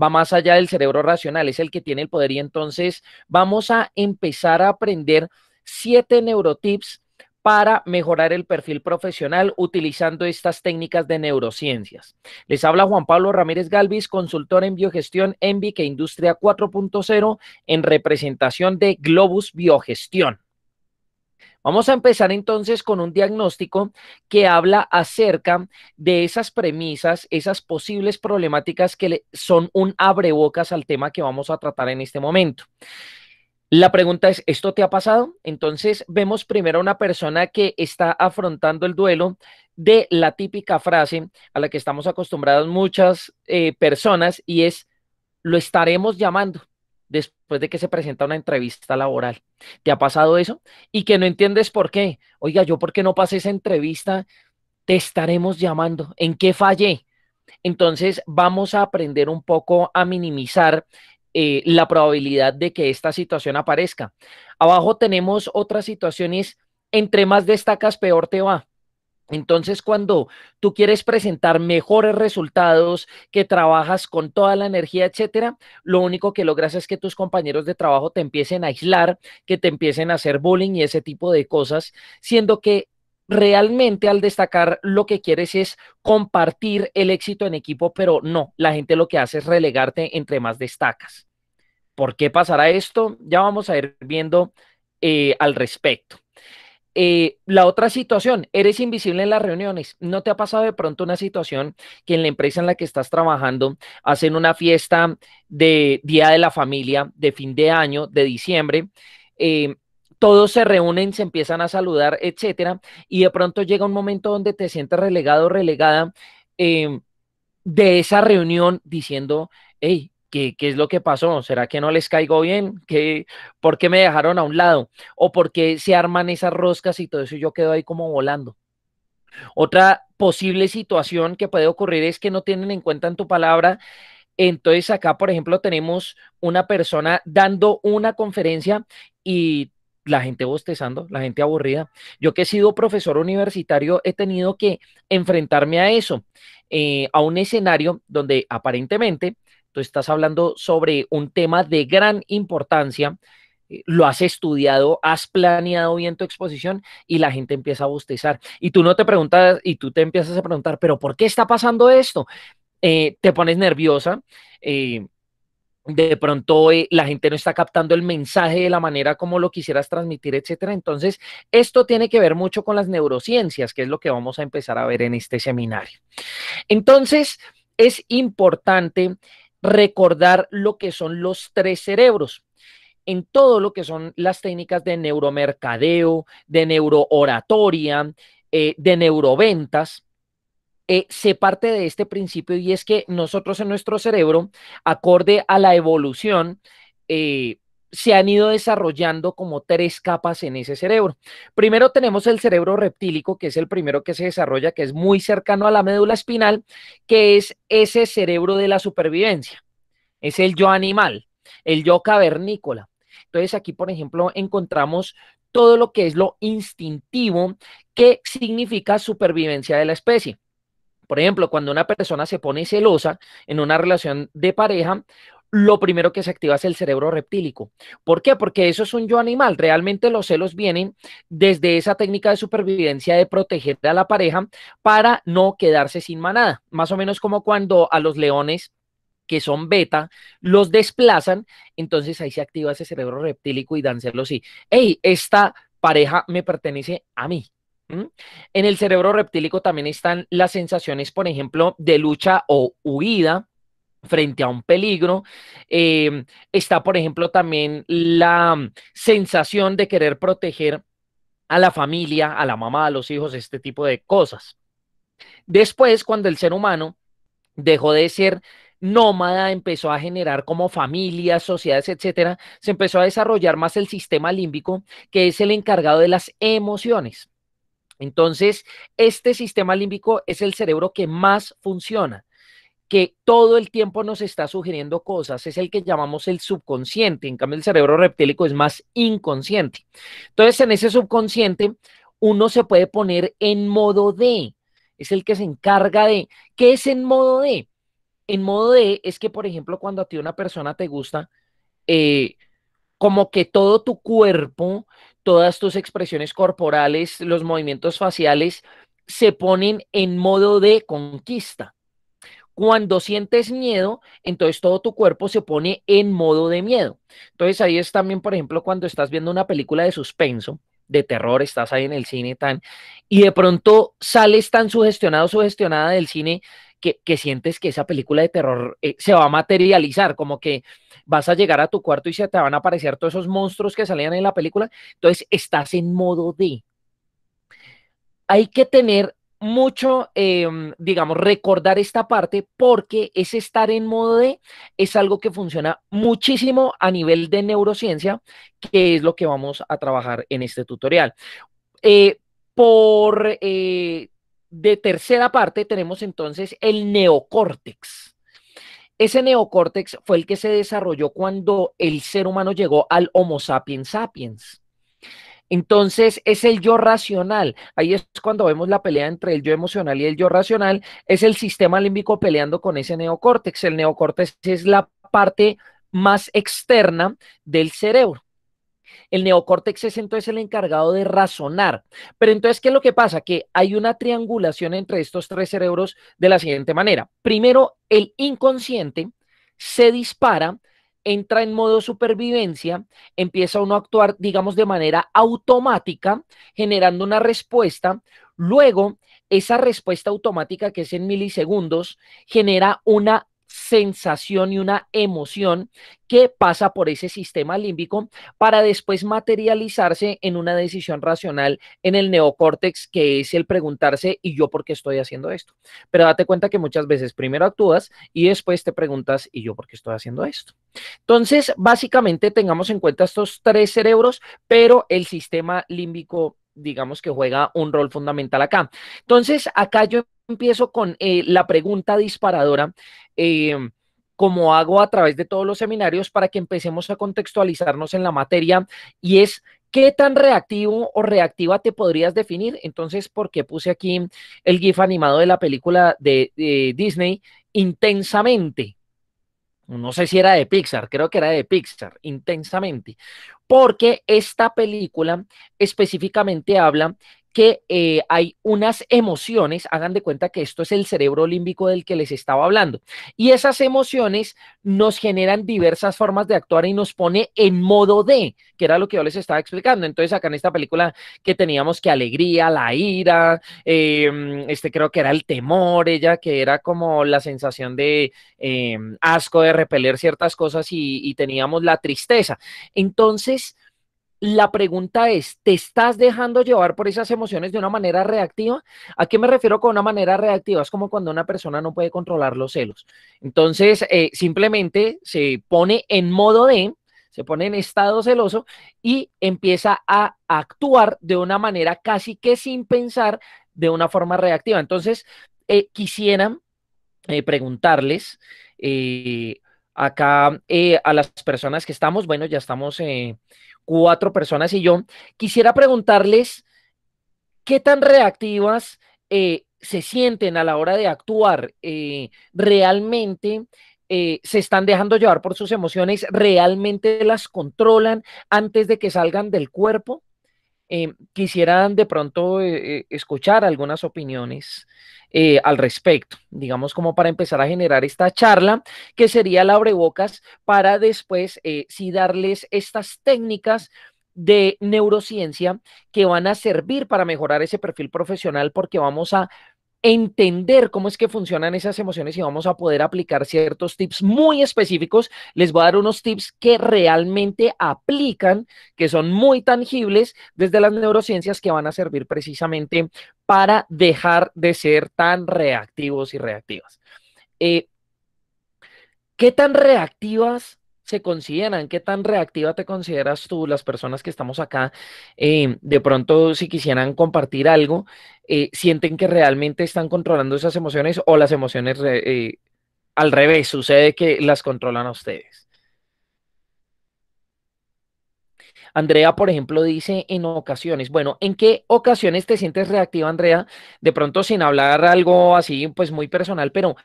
va más allá del cerebro racional, es el que tiene el poder. Y entonces vamos a empezar a aprender siete neurotips para mejorar el perfil profesional utilizando estas técnicas de neurociencias. Les habla Juan Pablo Ramírez Galvis, consultor en biogestión en que Industria 4.0 en representación de Globus Biogestión. Vamos a empezar entonces con un diagnóstico que habla acerca de esas premisas, esas posibles problemáticas que son un abrebocas al tema que vamos a tratar en este momento. La pregunta es, ¿esto te ha pasado? Entonces vemos primero a una persona que está afrontando el duelo de la típica frase a la que estamos acostumbradas muchas eh, personas y es, lo estaremos llamando después de que se presenta una entrevista laboral. ¿Te ha pasado eso? Y que no entiendes por qué. Oiga, yo por qué no pasé esa entrevista, te estaremos llamando. ¿En qué fallé? Entonces vamos a aprender un poco a minimizar eh, la probabilidad de que esta situación aparezca. Abajo tenemos otras situaciones. Entre más destacas, peor te va. Entonces, cuando tú quieres presentar mejores resultados, que trabajas con toda la energía, etcétera, lo único que logras es que tus compañeros de trabajo te empiecen a aislar, que te empiecen a hacer bullying y ese tipo de cosas, siendo que realmente al destacar lo que quieres es compartir el éxito en equipo, pero no, la gente lo que hace es relegarte entre más destacas. ¿Por qué pasará esto? Ya vamos a ir viendo eh, al respecto. Eh, la otra situación, eres invisible en las reuniones. ¿No te ha pasado de pronto una situación que en la empresa en la que estás trabajando hacen una fiesta de Día de la Familia, de fin de año, de diciembre? Eh, todos se reúnen, se empiezan a saludar, etcétera, y de pronto llega un momento donde te sientes relegado, o relegada eh, de esa reunión diciendo, hey, ¿Qué, es lo que pasó? ¿Será que no les caigo bien? ¿Qué, ¿Por qué me dejaron a un lado? ¿O por qué se arman esas roscas y todo eso yo quedo ahí como volando? Otra posible situación que puede ocurrir es que no tienen en cuenta en tu palabra. Entonces acá, por ejemplo, tenemos una persona dando una conferencia y la gente bostezando, la gente aburrida. Yo que he sido profesor universitario, he tenido que enfrentarme a eso, eh, a un escenario donde aparentemente Tú estás hablando sobre un tema de gran importancia, eh, lo has estudiado, has planeado bien tu exposición y la gente empieza a bostezar. Y tú no te preguntas, y tú te empiezas a preguntar, pero ¿por qué está pasando esto? Eh, te pones nerviosa. Eh, de pronto la gente no está captando el mensaje de la manera como lo quisieras transmitir, etcétera. Entonces, esto tiene que ver mucho con las neurociencias, que es lo que vamos a empezar a ver en este seminario. Entonces, es importante recordar lo que son los tres cerebros en todo lo que son las técnicas de neuromercadeo, de neurooratoria, eh, de neuroventas. Eh, se parte de este principio y es que nosotros en nuestro cerebro, acorde a la evolución, eh, se han ido desarrollando como tres capas en ese cerebro. Primero tenemos el cerebro reptílico, que es el primero que se desarrolla, que es muy cercano a la médula espinal, que es ese cerebro de la supervivencia. Es el yo animal, el yo cavernícola. Entonces aquí, por ejemplo, encontramos todo lo que es lo instintivo que significa supervivencia de la especie. Por ejemplo, cuando una persona se pone celosa en una relación de pareja, lo primero que se activa es el cerebro reptílico. ¿Por qué? Porque eso es un yo animal. Realmente los celos vienen desde esa técnica de supervivencia de proteger a la pareja para no quedarse sin manada. Más o menos como cuando a los leones que son beta, los desplazan, entonces ahí se activa ese cerebro reptílico y dan celos y, hey, esta pareja me pertenece a mí, En el cerebro reptílico también están las sensaciones, por ejemplo, de lucha o huida, frente a un peligro. Em, está, por ejemplo, también la mm, sensación de querer proteger a la familia, a la mamá, a los hijos, este tipo de cosas. Después, cuando el ser humano dejó de ser nómada, empezó a generar como familias, sociedades, etcétera, se empezó a desarrollar más el sistema límbico, que es el encargado de las emociones. Entonces, este sistema límbico es el cerebro que más funciona que todo el tiempo nos está sugiriendo cosas, es el que llamamos el subconsciente, en cambio el cerebro reptílico es más inconsciente. Entonces, en ese subconsciente, uno se puede poner en modo de, es el que se encarga de, ¿qué es en modo de? En modo de es que, por ejemplo, cuando a ti una persona te gusta, eh, como que todo tu cuerpo, todas tus expresiones corporales, los movimientos faciales, se ponen en modo de conquista. Cuando sientes miedo, entonces todo tu cuerpo se pone en modo de miedo. Entonces ahí es también, por ejemplo, cuando estás viendo una película de suspenso, de terror, estás ahí en el cine tan, y de pronto sales tan sugestionado, sugestionada del cine que, sientes que esa película de terror eh, se va a materializar, como que vas a llegar a tu cuarto y se te van a aparecer todos esos monstruos que salían en la película. Entonces estás en modo de. Hay que tener mucho, em, digamos, recordar esta parte porque ese estar en modo de es algo que funciona muchísimo a nivel de neurociencia, que es lo que vamos a trabajar en este tutorial. Eh, por eh, de tercera parte tenemos entonces el neocórtex. Ese neocórtex fue el que se desarrolló cuando el ser humano llegó al Homo sapiens sapiens. Entonces es el yo racional. Ahí es cuando vemos la pelea entre el yo emocional y el yo racional. Es el sistema límbico peleando con ese neocórtex. El neocórtex es la parte más externa del cerebro. El neocórtex es entonces el encargado de razonar. Pero entonces, ¿qué es lo que pasa? Que hay una triangulación entre estos tres cerebros de la siguiente manera. Primero, el inconsciente se dispara entra en modo supervivencia, empieza uno a actuar, digamos, de manera automática, generando una respuesta. Luego, esa respuesta automática que es en milisegundos genera una sensación y una emoción que pasa por ese sistema límbico para después materializarse en una decisión racional en el neocórtex, que es el preguntarse, ¿y yo por qué estoy haciendo esto? Pero date cuenta que muchas veces primero actúas y después te preguntas, ¿y yo por qué estoy haciendo esto? Entonces, básicamente tengamos en cuenta estos tres cerebros, pero el sistema límbico digamos que juega un rol fundamental acá. Entonces, acá yo empiezo con eh, la pregunta disparadora. Eh, como hago a través de todos los seminarios para que empecemos a contextualizarnos en la materia y es ¿Qué tan reactivo o reactiva te podrías definir? Entonces, ¿por qué puse aquí el GIF animado de la película de Disney, intensamente no sé si era de Pixar, creo que era de Pixar, intensamente, porque esta película específicamente habla que eh, hay unas emociones, hagan de cuenta que esto es el cerebro límbico del que les estaba hablando, y esas emociones nos generan diversas formas de actuar y nos pone en modo D que era lo que yo les estaba explicando. Entonces, acá en esta película que teníamos que alegría, la ira, em, este creo que era el temor, ella que era como la sensación de em, asco de repeler ciertas cosas y teníamos la tristeza. Entonces, la pregunta es, ¿te estás dejando llevar por esas emociones de una manera reactiva? ¿A qué me refiero con una manera reactiva? Es como cuando una persona no puede controlar los celos. Entonces, eh, simplemente se pone en modo de, se pone en estado celoso y empieza a actuar de una manera casi que sin pensar, de una forma reactiva. Entonces, eh, quisiera eh, preguntarles acá a las personas que estamos, bueno, ya estamos cuatro personas y yo, quisiera preguntarles qué tan reactivas eh, se sienten a la hora de actuar. Eh, realmente eh, se están dejando llevar por sus emociones, realmente las controlan antes de que salgan del cuerpo. Eh, quisieran de pronto eh, eh, escuchar algunas opiniones al respecto, digamos como para empezar a generar esta charla, que sería la bocas para después si darles estas técnicas de neurociencia que van a servir para mejorar ese perfil profesional porque vamos a entender cómo es que funcionan esas emociones y vamos a poder aplicar ciertos tips muy específicos. Les voy a dar unos tips que realmente aplican, que son muy tangibles desde las neurociencias que van a servir precisamente para dejar de ser tan reactivos y reactivas. Eh, ¿Qué tan reactivas se consideran? ¿Qué tan reactiva te consideras tú, las personas que estamos acá? Eh, de pronto, si quisieran compartir algo, eh, ¿sienten que realmente están controlando esas emociones o las emociones eh, al revés? ¿Sucede que las controlan a ustedes? Andrea, por ejemplo, dice en ocasiones, bueno, ¿en qué ocasiones te sientes reactiva, Andrea? De pronto, sin hablar algo así, pues muy personal, pero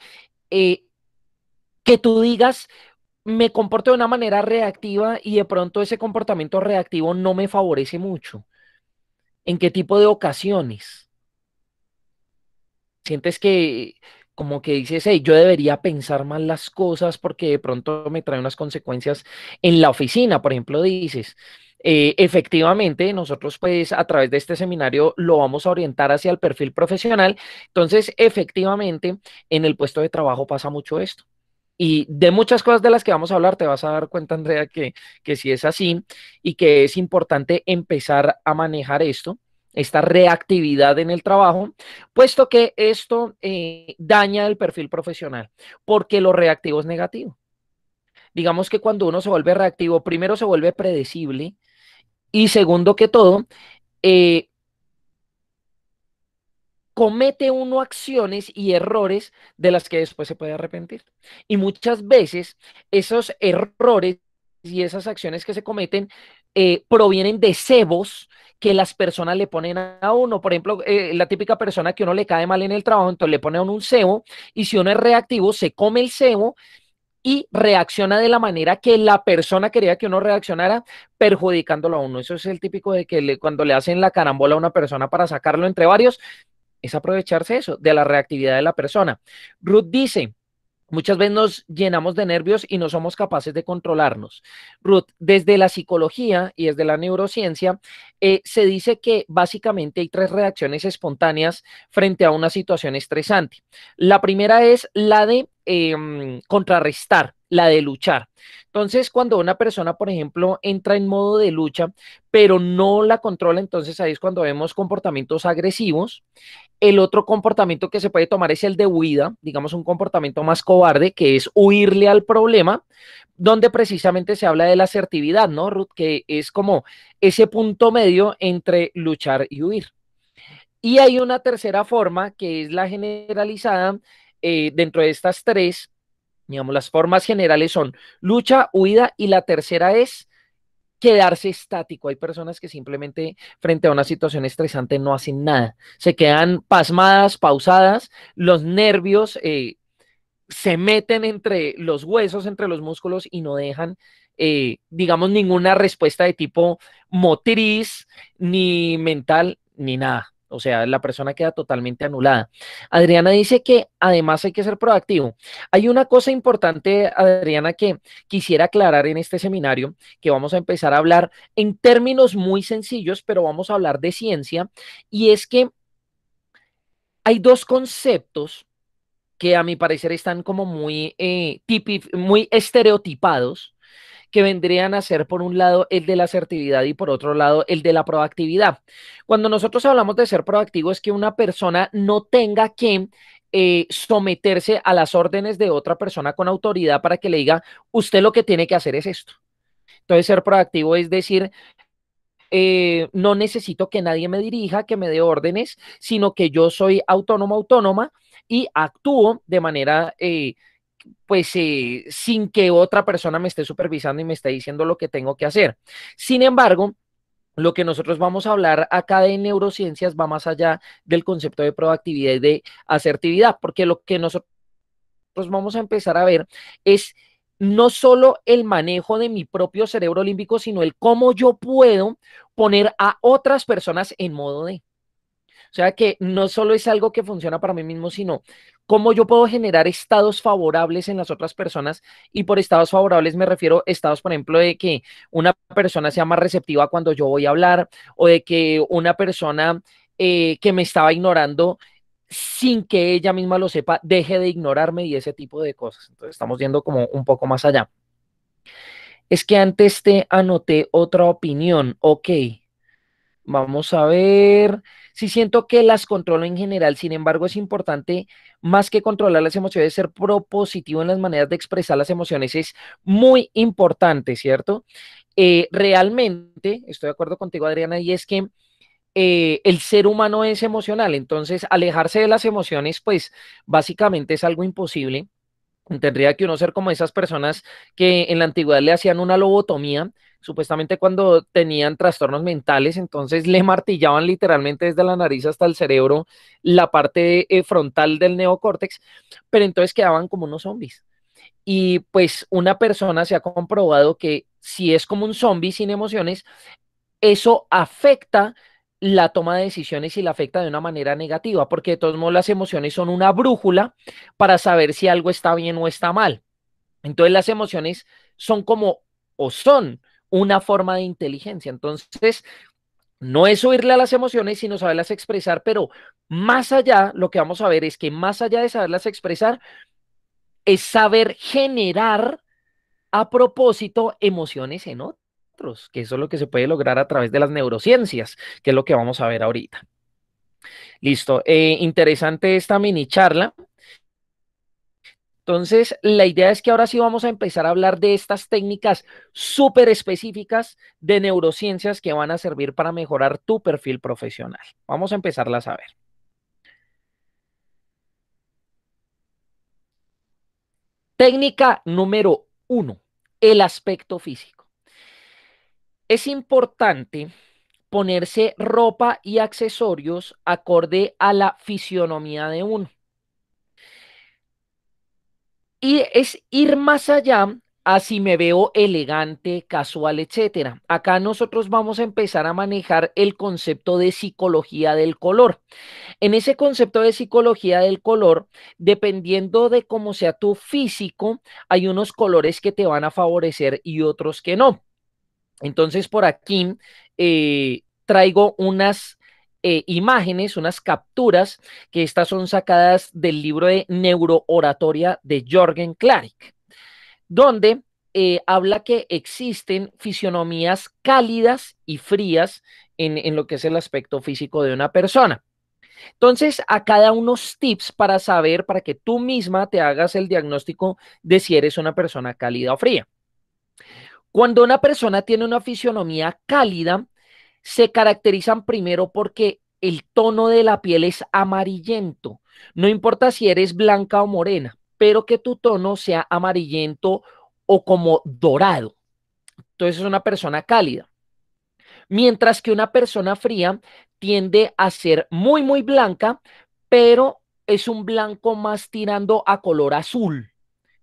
que tú digas, me comporto de una manera reactiva y de pronto ese comportamiento reactivo no me favorece mucho. ¿En qué tipo de ocasiones? Sientes que como que dices, hey, yo debería pensar más las cosas porque de pronto me trae unas consecuencias en la oficina, por ejemplo, dices. Eh, efectivamente, nosotros pues a través de este seminario lo vamos a orientar hacia el perfil profesional. Entonces, efectivamente, en el puesto de trabajo pasa mucho esto. Y de muchas cosas de las que vamos a hablar, te vas a dar cuenta, Andrea, que, que sí es así y que es importante empezar a manejar esto, esta reactividad en el trabajo, puesto que esto eh, daña el perfil profesional, porque lo reactivo es negativo. Digamos que cuando uno se vuelve reactivo, primero se vuelve predecible y segundo que todo, eh, comete uno acciones y errores de las que después se puede arrepentir. Y muchas veces esos errores y esas acciones que se cometen eh, provienen de cebos que las personas le ponen a uno. Por ejemplo, eh, la típica persona que uno le cae mal en el trabajo, entonces le pone a uno un cebo y si uno es reactivo, se come el cebo y reacciona de la manera que la persona quería que uno reaccionara, perjudicándolo a uno. Eso es el típico de que cuando le hacen la carambola a una persona para sacarlo entre varios, es aprovecharse eso, de la reactividad de la persona. Ruth dice, muchas veces nos llenamos de nervios y no somos capaces de controlarnos. Ruth, desde la psicología y desde la neurociencia, eh, se dice que básicamente hay tres reacciones espontáneas frente a una situación estresante. La primera es la de em, contrarrestar, la de luchar. Entonces, cuando una persona, por ejemplo, entra en modo de lucha, pero no la controla, entonces ahí es cuando vemos comportamientos agresivos. El otro comportamiento que se puede tomar es el de huida, digamos un comportamiento más cobarde, que es huirle al problema, donde precisamente se habla de la asertividad, ¿no, Ruth? Que es como ese punto medio entre luchar y huir. Y hay una tercera forma, que es la generalizada, eh, dentro de estas tres, digamos, las formas generales son lucha, huida y la tercera es quedarse estático. Hay personas que simplemente frente a una situación estresante no hacen nada. Se quedan pasmadas, pausadas, los nervios eh, se meten entre los huesos, entre los músculos y no dejan, eh, digamos, ninguna respuesta de tipo motriz, ni mental, ni nada. O sea, la persona queda totalmente anulada. Adriana dice que además hay que ser proactivo. Hay una cosa importante, Adriana, que quisiera aclarar en este seminario, que vamos a empezar a hablar en términos muy sencillos, pero vamos a hablar de ciencia, y es que hay dos conceptos que a mi parecer están como muy, eh, muy estereotipados que vendrían a ser, por un lado, el de la asertividad y por otro lado, el de la proactividad. Cuando nosotros hablamos de ser proactivo es que una persona no tenga que eh, someterse a las órdenes de otra persona con autoridad para que le diga, usted lo que tiene que hacer es esto. Entonces, ser proactivo es decir, eh, no necesito que nadie me dirija, que me dé órdenes, sino que yo soy autónomo, autónoma y actúo de manera eh, pues eh, sin que otra persona me esté supervisando y me esté diciendo lo que tengo que hacer. Sin embargo, lo que nosotros vamos a hablar acá de neurociencias va más allá del concepto de proactividad y de asertividad, porque lo que nosotros vamos a empezar a ver es no solo el manejo de mi propio cerebro límbico, sino el cómo yo puedo poner a otras personas en modo de. O sea que no solo es algo que funciona para mí mismo, sino cómo yo puedo generar estados favorables en las otras personas. Y por estados favorables me refiero a estados, por ejemplo, de que una persona sea más receptiva cuando yo voy a hablar o de que una persona eh, que me estaba ignorando sin que ella misma lo sepa, deje de ignorarme y ese tipo de cosas. Entonces estamos yendo como un poco más allá. Es que antes te anoté otra opinión. Ok, vamos a ver. Si sí siento que las controlo en general, sin embargo es importante más que controlar las emociones, ser propositivo en las maneras de expresar las emociones es muy importante, ¿cierto? Eh, realmente, estoy de acuerdo contigo, Adriana, y es que eh, el ser humano es emocional, entonces alejarse de las emociones, pues básicamente es algo imposible tendría que uno ser como esas personas que en la antigüedad le hacían una lobotomía, supuestamente cuando tenían trastornos mentales, entonces le martillaban literalmente desde la nariz hasta el cerebro la parte eh, frontal del neocórtex, pero entonces quedaban como unos zombies. Y pues una persona se ha comprobado que si es como un zombie sin emociones, eso afecta la toma de decisiones y la afecta de una manera negativa, porque de todos modos las emociones son una brújula para saber si algo está bien o está mal. Entonces las emociones son como o son una forma de inteligencia. Entonces, no es oírle a las emociones, sino saberlas expresar, pero más allá, lo que vamos a ver es que más allá de saberlas expresar, es saber generar a propósito emociones en otras que eso es lo que se puede lograr a través de las neurociencias, que es lo que vamos a ver ahorita. Listo, eh, interesante esta mini charla. Entonces, la idea es que ahora sí vamos a empezar a hablar de estas técnicas súper específicas de neurociencias que van a servir para mejorar tu perfil profesional. Vamos a empezarlas a ver. Técnica número uno, el aspecto físico. Es importante ponerse ropa y accesorios acorde a la fisionomía de uno. Y es ir más allá a si me veo elegante, casual, etc. Acá nosotros vamos a empezar a manejar el concepto de psicología del color. En ese concepto de psicología del color, dependiendo de cómo sea tu físico, hay unos colores que te van a favorecer y otros que no. Entonces, por aquí eh, traigo unas eh, imágenes, unas capturas, que estas son sacadas del libro de neurooratoria de Jorgen clark donde eh, habla que existen fisionomías cálidas y frías en, en lo que es el aspecto físico de una persona. Entonces, acá da unos tips para saber, para que tú misma te hagas el diagnóstico de si eres una persona cálida o fría. Cuando una persona tiene una fisionomía cálida, se caracterizan primero porque el tono de la piel es amarillento. No importa si eres blanca o morena, pero que tu tono sea amarillento o como dorado. Entonces es una persona cálida. Mientras que una persona fría tiende a ser muy, muy blanca, pero es un blanco más tirando a color azul.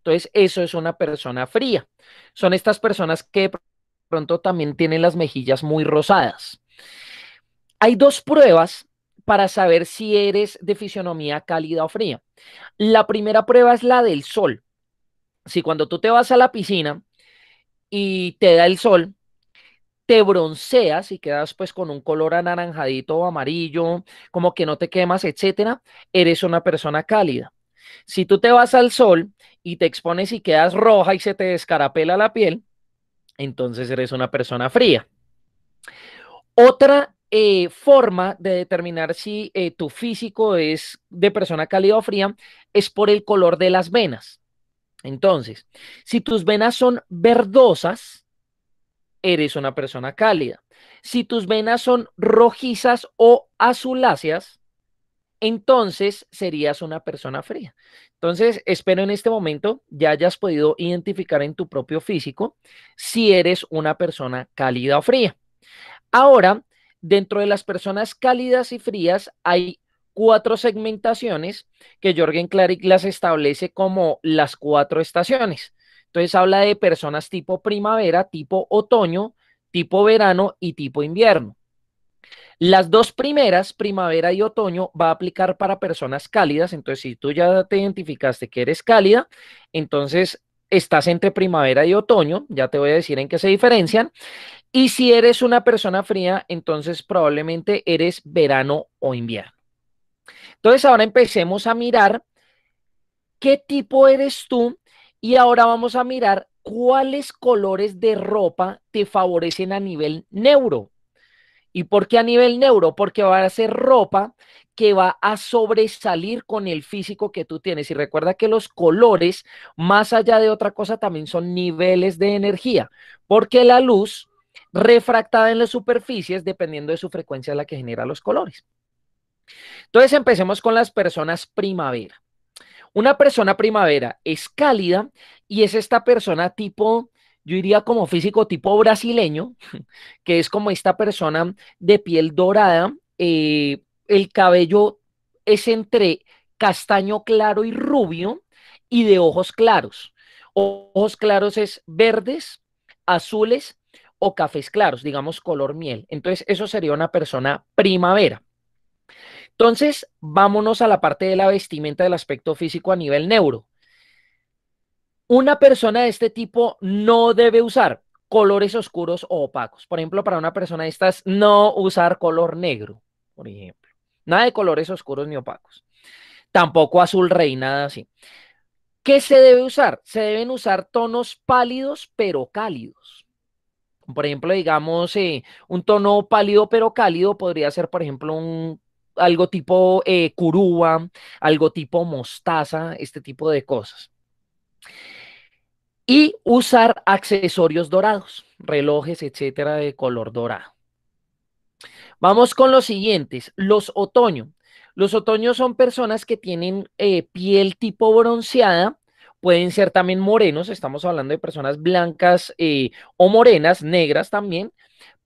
Entonces, eso es una persona fría. Son estas personas que de pronto también tienen las mejillas muy rosadas. Hay dos pruebas para saber si eres de fisionomía cálida o fría. La primera prueba es la del sol. Si cuando tú te vas a la piscina y te da el sol, te bronceas y quedas pues con un color anaranjadito o amarillo, como que no te quemas, etcétera, eres una persona cálida. Si tú te vas al sol y te expones y quedas roja y se te descarapela la piel, entonces eres una persona fría. Otra eh, forma de determinar si eh, tu físico es de persona cálida o fría es por el color de las venas. Entonces, si tus venas son verdosas, eres una persona cálida. Si tus venas son rojizas o azuláceas, entonces serías una persona fría. Entonces, espero en este momento ya hayas podido identificar en tu propio físico si eres una persona cálida o fría. Ahora, dentro de las personas cálidas y frías hay cuatro segmentaciones que Jorgen Claric las establece como las cuatro estaciones. Entonces habla de personas tipo primavera, tipo otoño, tipo verano y tipo invierno. Las dos primeras, primavera y otoño, va a aplicar para personas cálidas. Entonces, si tú ya te identificaste que eres cálida, entonces estás entre primavera y otoño. Ya te voy a decir en qué se diferencian. Y si eres una persona fría, entonces probablemente eres verano o invierno. Entonces, ahora empecemos a mirar qué tipo eres tú y ahora vamos a mirar cuáles colores de ropa te favorecen a nivel neuro ¿Y por qué a nivel neuro? Porque va a ser ropa que va a sobresalir con el físico que tú tienes. Y recuerda que los colores, más allá de otra cosa, también son niveles de energía, porque la luz refractada en las superficies, dependiendo de su frecuencia, es la que genera los colores. Entonces empecemos con las personas primavera. Una persona primavera es cálida y es esta persona tipo yo diría como físico tipo brasileño, que es como esta persona de piel dorada, eh, el cabello es entre castaño claro y rubio y de ojos claros. Ojos claros es verdes, azules o cafés claros, digamos color miel. Entonces, eso sería una persona primavera. Entonces, vámonos a la parte de la vestimenta del aspecto físico a nivel neuro. Una persona de este tipo no debe usar colores oscuros o opacos. Por ejemplo, para una persona de estas, no usar color negro, por ejemplo. Nada de colores oscuros ni opacos. Tampoco azul rey, nada así. ¿Qué se debe usar? Se deben usar tonos pálidos pero cálidos. Por ejemplo, digamos, eh, un tono pálido pero cálido podría ser, por ejemplo, un, algo tipo eh, algo tipo mostaza, este tipo de cosas y usar accesorios dorados, relojes, etcétera, de color dorado. Vamos con los siguientes, los otoño. Los otoños son personas que tienen eh, piel tipo bronceada, pueden ser también morenos, estamos hablando de personas blancas eh, o morenas, negras también,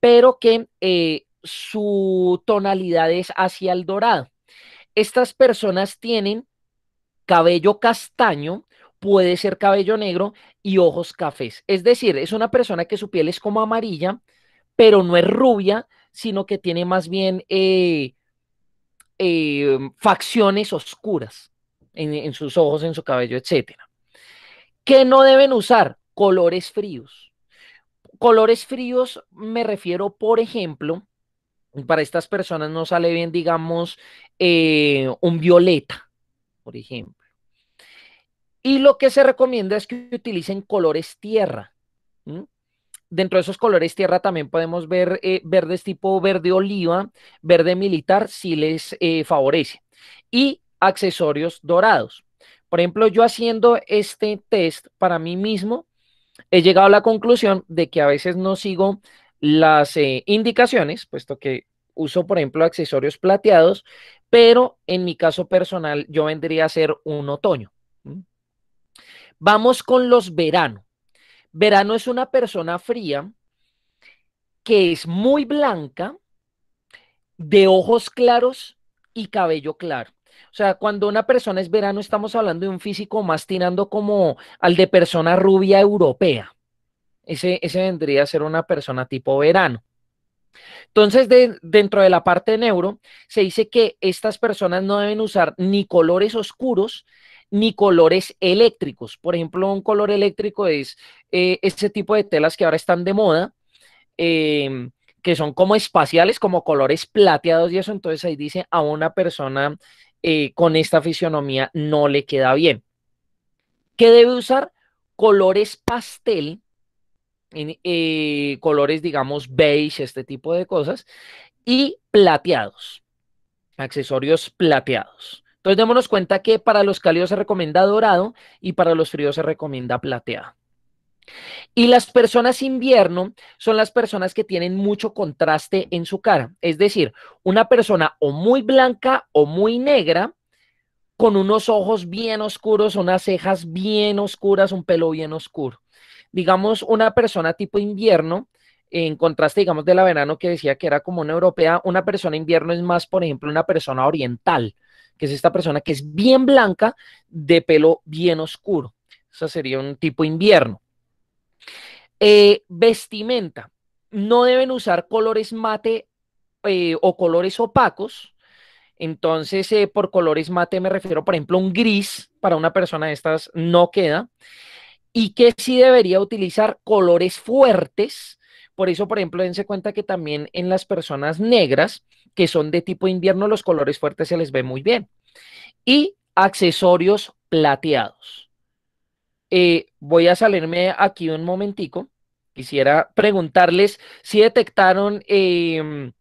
pero que eh, su tonalidad es hacia el dorado. Estas personas tienen cabello castaño, puede ser cabello negro y ojos cafés. Es decir, es una persona que su piel es como amarilla, pero no es rubia, sino que tiene más bien eh, eh, facciones oscuras en, sus ojos, en su cabello, etc. ¿Qué no deben usar? Colores fríos. Colores fríos me refiero, por ejemplo, para estas personas no sale bien, digamos, eh, un violeta, por ejemplo. Y lo que se recomienda es que utilicen colores tierra. Dentro de esos colores tierra también podemos ver eh, verdes tipo verde oliva, verde militar, si les eh, favorece. Y accesorios dorados. Por ejemplo, yo haciendo este test para mí mismo, he llegado a la conclusión de que a veces no sigo las eh, indicaciones, puesto que uso, por ejemplo, accesorios plateados, pero en mi caso personal yo vendría a ser un otoño. Vamos con los verano. Verano es una persona fría que es muy blanca, de ojos claros y cabello claro. O sea, cuando una persona es verano, estamos hablando de un físico más tirando como al de persona rubia europea. Ese, vendría a ser una persona tipo verano. Entonces, dentro de la parte neuro, se dice que estas personas no deben usar ni colores oscuros ni colores eléctricos. Por ejemplo, un color eléctrico es este ese tipo de telas que ahora están de moda, em, que son como espaciales, como colores plateados y eso. Entonces ahí dice a una persona eh, con esta fisionomía no le queda bien. ¿Qué debe usar? Colores pastel, eh, colores, digamos, beige, este tipo de cosas, y plateados, accesorios plateados. Entonces démonos cuenta que para los cálidos se recomienda dorado y para los fríos se recomienda plateado. Y las personas invierno son las personas que tienen mucho contraste en su cara, es decir, una persona o muy blanca o muy negra, con unos ojos bien oscuros, unas cejas bien oscuras, un pelo bien oscuro. Digamos, una persona tipo invierno, en contraste, digamos, de la verano que decía que era como una europea, una persona invierno es más, por ejemplo, una persona oriental, que es esta persona que es bien blanca, de pelo bien oscuro. eso sería un tipo invierno. Eh, vestimenta. No deben usar colores mate eh, o colores opacos. Entonces, eh, por colores mate me refiero, por ejemplo, un gris para una persona de estas no queda. Y que sí debería utilizar colores fuertes. Por eso, por ejemplo, dense cuenta que también en las personas negras que son de tipo invierno, los colores fuertes se les ve muy bien. Y accesorios plateados. Eh, voy a salirme aquí un momentico. Quisiera preguntarles si detectaron em,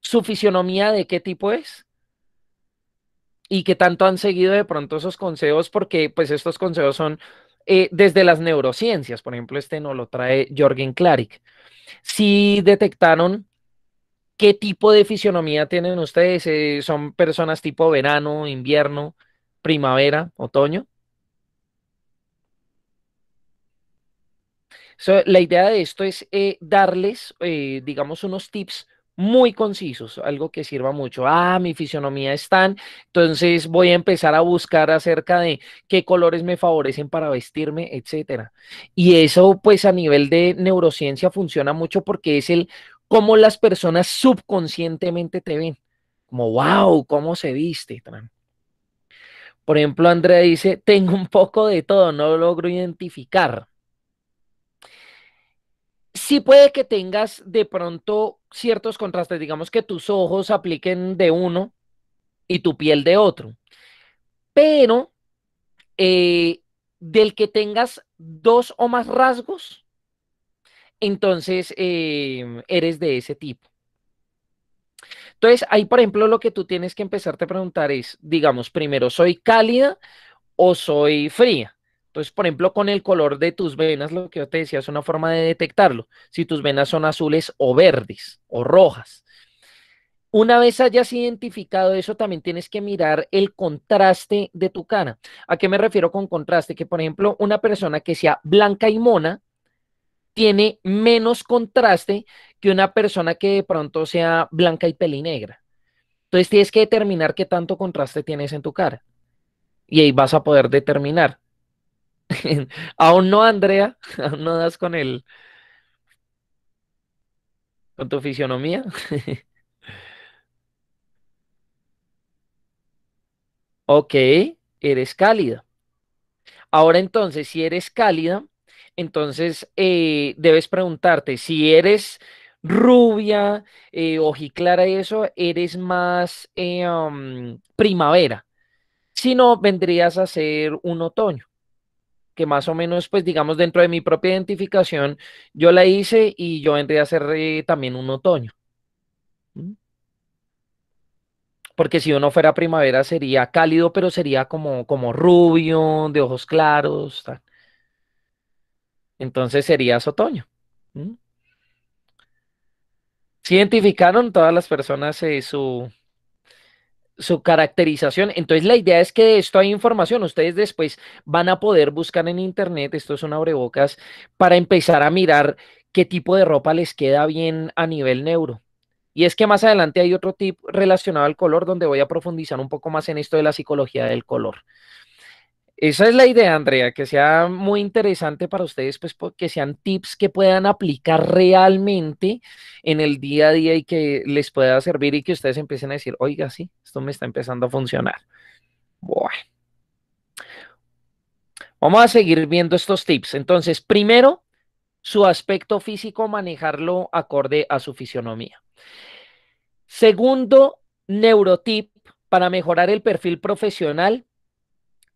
su fisionomía de qué tipo es y qué tanto han seguido de pronto esos consejos, porque pues estos consejos son eh, desde las neurociencias. Por ejemplo, este no lo trae Jorgen Klarik. Si detectaron ¿Qué tipo de fisionomía tienen ustedes? Eh, ¿Son personas tipo verano, invierno, primavera, otoño? la idea de esto es eh, darles, eh, digamos, unos tips muy concisos, algo que sirva mucho. Ah, mi fisionomía es tan, entonces voy a empezar a buscar acerca de qué colores me favorecen para vestirme, etcétera. Y eso, pues, a nivel de neurociencia funciona mucho porque es el cómo las personas subconscientemente te ven. Como, wow, cómo se viste. Por ejemplo, Andrea dice, tengo un poco de todo, no logro identificar. Sí puede que tengas de pronto ciertos contrastes, digamos que tus ojos apliquen de uno y tu piel de otro, pero eh, del que tengas dos o más rasgos, entonces em, eres de ese tipo. Entonces, ahí, por ejemplo, lo que tú tienes que empezarte a preguntar es, digamos, primero, ¿soy cálida o soy fría? Entonces, por ejemplo, con el color de tus venas, lo que yo te decía es una forma de detectarlo. Si tus venas son azules o verdes o rojas. Una vez hayas identificado eso, también tienes que mirar el contraste de tu cara. ¿A qué me refiero con contraste? Que, por ejemplo, una persona que sea blanca y mona tiene menos contraste que una persona que de pronto sea blanca y pelinegra. Entonces tienes que determinar qué tanto contraste tienes en tu cara. Y ahí vas a poder determinar. aún no, Andrea, aún no das con el con tu fisionomía. ok, eres cálida. Ahora entonces, si eres cálida, entonces, eh, debes preguntarte si eres rubia, eh, ojiclara y eso, eres más eh, primavera. Si no, vendrías a ser un otoño, que más o menos, pues digamos, dentro de mi propia identificación, yo la hice y yo vendría a ser también un otoño. Porque si uno fuera primavera sería cálido, pero sería como, como rubio, de ojos claros. Tal. Entonces sería otoño. identificaron todas las personas eh, su, su caracterización. Entonces, la idea es que de esto hay información. Ustedes después van a poder buscar en internet, esto es un abrebocas, para empezar a mirar qué tipo de ropa les queda bien a nivel neuro. Y es que más adelante hay otro tip relacionado al color donde voy a profundizar un poco más en esto de la psicología del color. Esa es la idea, Andrea, que sea muy interesante para ustedes, pues que sean tips que puedan aplicar realmente en el día a día y que les pueda servir y que ustedes empiecen a decir, oiga, sí, esto me está empezando a funcionar. Bueno. Vamos a seguir viendo estos tips. Entonces, primero, su aspecto físico, manejarlo acorde a su fisionomía. Segundo, neurotip, para mejorar el perfil profesional,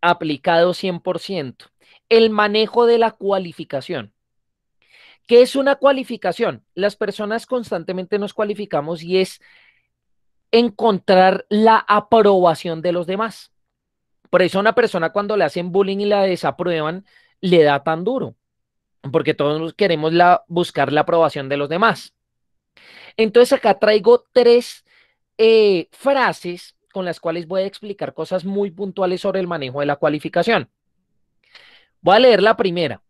aplicado 100%. El manejo de la cualificación. ¿Qué es una cualificación? Las personas constantemente nos cualificamos y es encontrar la aprobación de los demás. Por eso a una persona cuando le hacen bullying y la desaprueban, le da tan duro, porque todos queremos la, buscar la aprobación de los demás. Entonces acá traigo tres eh, frases con las cuales voy a explicar cosas muy puntuales sobre el manejo de la cualificación. Voy a leer la primera.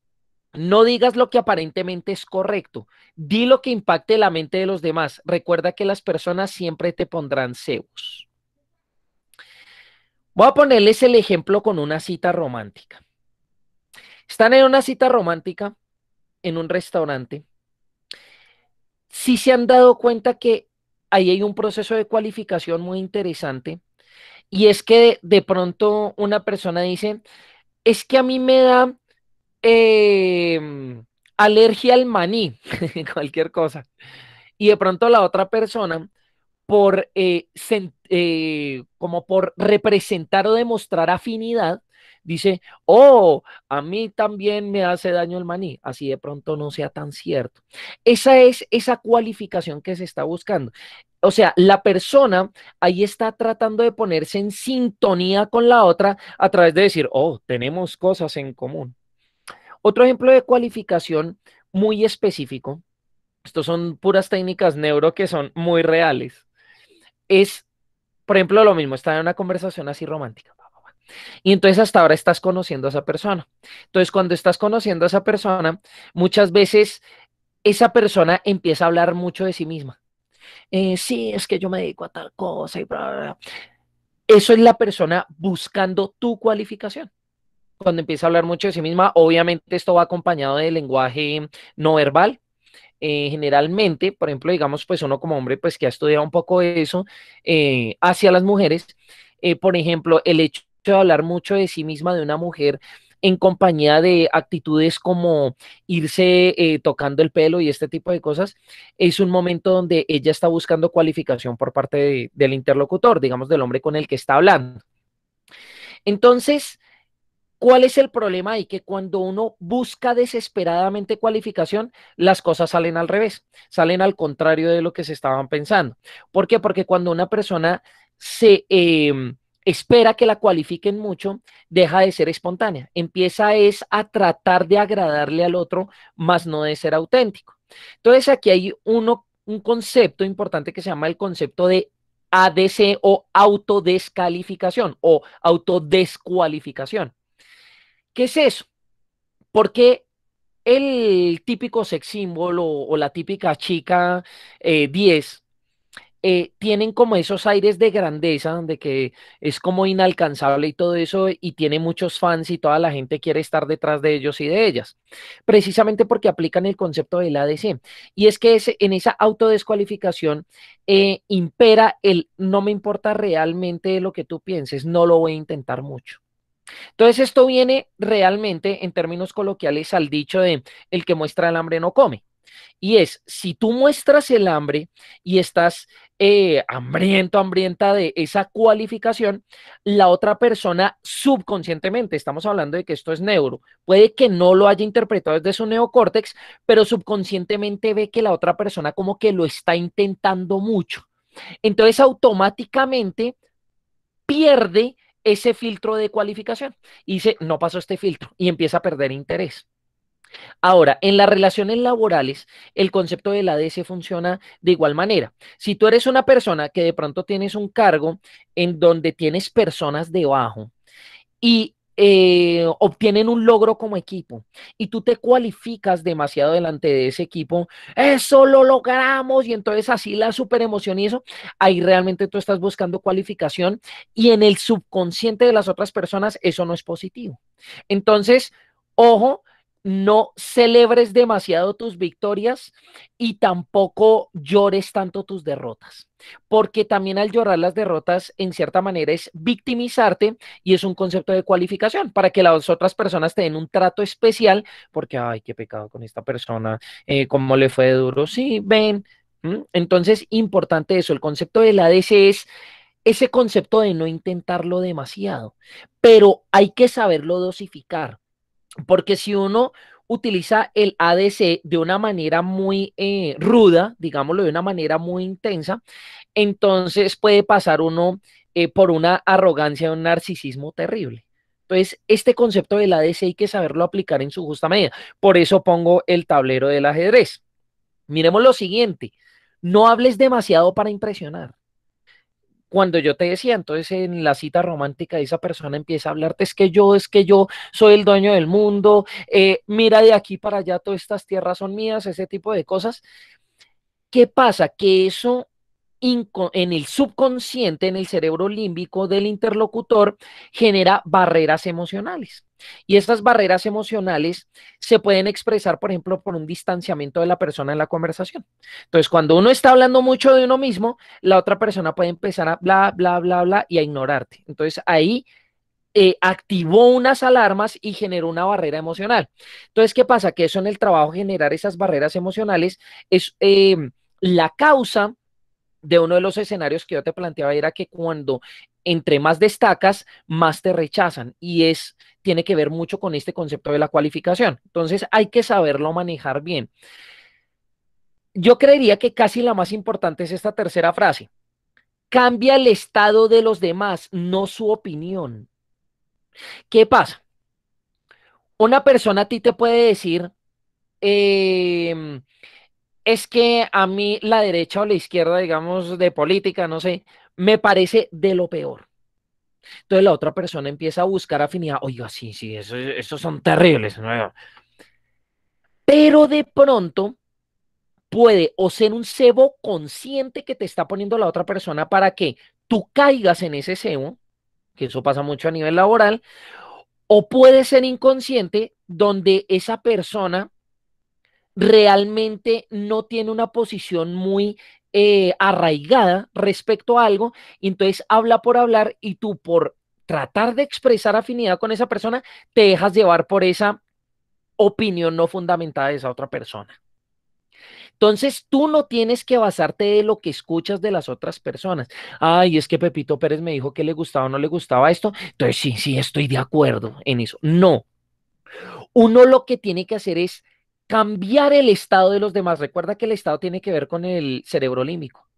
No digas lo que aparentemente es correcto. Di lo que impacte la mente de los demás. Recuerda que las personas siempre te pondrán cebos. Voy a ponerles el ejemplo con una cita romántica. Están en una cita romántica en un restaurante. Si se han dado cuenta que ahí hay un proceso de cualificación muy interesante y es que de, pronto una persona dice, es que a mí me da em, alergia al maní, cualquier cosa. Y de pronto la otra persona, por, eh, eh, como por representar o demostrar afinidad, dice, oh, a mí también me hace daño el maní, así de pronto no sea tan cierto. Esa es esa cualificación que se está buscando. O sea, la persona ahí está tratando de ponerse en sintonía con la otra a través de decir, oh, tenemos cosas en común. Otro ejemplo de cualificación muy específico, estos son puras técnicas neuro que son muy reales, es, por ejemplo, lo mismo, está en una conversación así romántica. Y entonces hasta ahora estás conociendo a esa persona. Entonces cuando estás conociendo a esa persona, muchas veces esa persona empieza a hablar mucho de sí misma. Eh, sí, es que yo me dedico a tal cosa y bla, bla, bla. Eso es la persona buscando tu cualificación. Cuando empieza a hablar mucho de sí misma, obviamente esto va acompañado de lenguaje no verbal, eh, generalmente, por ejemplo, digamos, pues uno como hombre, pues que ha estudiado un poco eso, eh, hacia las mujeres, por ejemplo, el hecho de hablar mucho de sí misma de una mujer en compañía de actitudes como irse eh, tocando el pelo y este tipo de cosas, es un momento donde ella está buscando cualificación por parte del interlocutor, digamos, del hombre con el que está hablando. Entonces, ¿cuál es el problema Y Que cuando uno busca desesperadamente cualificación, las cosas salen al revés, salen al contrario de lo que se estaban pensando. ¿Por qué? Porque cuando una persona se... Em, espera que la cualifiquen mucho, deja de ser espontánea. Empieza es a tratar de agradarle al otro, más no de ser auténtico. Entonces aquí hay uno, un concepto importante que se llama el concepto de ADC o autodescalificación o autodescualificación. ¿Qué es eso? Porque el típico sex símbolo o la típica chica 10 eh, eh, tienen como esos aires de grandeza, de que es como inalcanzable y todo eso, y tiene muchos fans y toda la gente quiere estar detrás de ellos y de ellas, precisamente porque aplican el concepto del ADC. Y es que en esa autodescualificación eh, impera el no me importa realmente lo que tú pienses, no lo voy a intentar mucho. Entonces esto viene realmente en términos coloquiales al dicho de el que muestra el hambre no come. Y es, si tú muestras el hambre y estás eh, hambriento, hambrienta de esa cualificación, la otra persona subconscientemente, estamos hablando de que esto es neuro, puede que no lo haya interpretado desde su neocórtex, pero subconscientemente ve que la otra persona como que lo está intentando mucho. Entonces automáticamente pierde ese filtro de cualificación y dice, no pasó este filtro y empieza a perder interés. Ahora, en las relaciones laborales, el concepto del ADS funciona de igual manera. Si tú eres una persona que de pronto tienes un cargo en donde tienes personas debajo y eh, obtienen un logro como equipo y tú te cualificas demasiado delante de ese equipo, eso lo logramos y entonces así la super emoción y eso, ahí realmente tú estás buscando cualificación y en el subconsciente de las otras personas eso no es positivo. Entonces, ojo no celebres demasiado tus victorias y tampoco llores tanto tus derrotas, porque también al llorar las derrotas, en cierta manera, es victimizarte y es un concepto de cualificación para que las otras personas te den un trato especial, porque, ay, qué pecado con esta persona, eh, cómo le fue duro, sí, ven. Entonces, importante eso, el concepto de la ADC es ese concepto de no intentarlo demasiado, pero hay que saberlo dosificar porque si uno utiliza el ADC de una manera muy eh, ruda, digámoslo de una manera muy intensa, entonces puede pasar uno eh, por una arrogancia, un narcisismo terrible. Entonces, este concepto del ADC hay que saberlo aplicar en su justa medida. Por eso pongo el tablero del ajedrez. Miremos lo siguiente, no hables demasiado para impresionar cuando yo te decía, entonces en la cita romántica esa persona empieza a hablarte, es que yo, es que yo soy el dueño del mundo, eh, mira de aquí para allá, todas estas tierras son mías, ese tipo de cosas. ¿Qué pasa? Que eso en el subconsciente, en el cerebro límbico del interlocutor, genera barreras emocionales. Y estas barreras emocionales se pueden expresar, por ejemplo, por un distanciamiento de la persona en la conversación. Entonces, cuando uno está hablando mucho de uno mismo, la otra persona puede empezar a bla, bla, bla, bla y a ignorarte. Entonces, ahí eh, activó unas alarmas y generó una barrera emocional. Entonces, ¿qué pasa? Que eso en el trabajo, generar esas barreras emocionales, es eh, la causa de uno de los escenarios que yo te planteaba era que cuando entre más destacas, más te rechazan y es tiene que ver mucho con este concepto de la cualificación. Entonces, hay que saberlo manejar bien. Yo creería que casi la más importante es esta tercera frase. Cambia el estado de los demás, no su opinión. ¿Qué pasa? Una persona a ti te puede decir, em, es que a mí la derecha o la izquierda, digamos, de política, no sé, me parece de lo peor. Entonces la otra persona empieza a buscar afinidad. Oiga, sí, sí, eso, esos son terribles. ¿no? Pero de pronto puede o ser un cebo consciente que te está poniendo la otra persona para que tú caigas en ese cebo, que eso pasa mucho a nivel laboral, o puede ser inconsciente donde esa persona realmente no tiene una posición muy eh, arraigada respecto a algo, y entonces habla por hablar y tú por tratar de expresar afinidad con esa persona, te dejas llevar por esa opinión no fundamentada de esa otra persona. Entonces tú no tienes que basarte de lo que escuchas de las otras personas. Ay, es que Pepito Pérez me dijo que le gustaba o no le gustaba esto. Entonces sí, sí, estoy de acuerdo en eso. No. Uno lo que tiene que hacer es cambiar el estado de los demás. Recuerda que el estado tiene que ver con el cerebro límbico.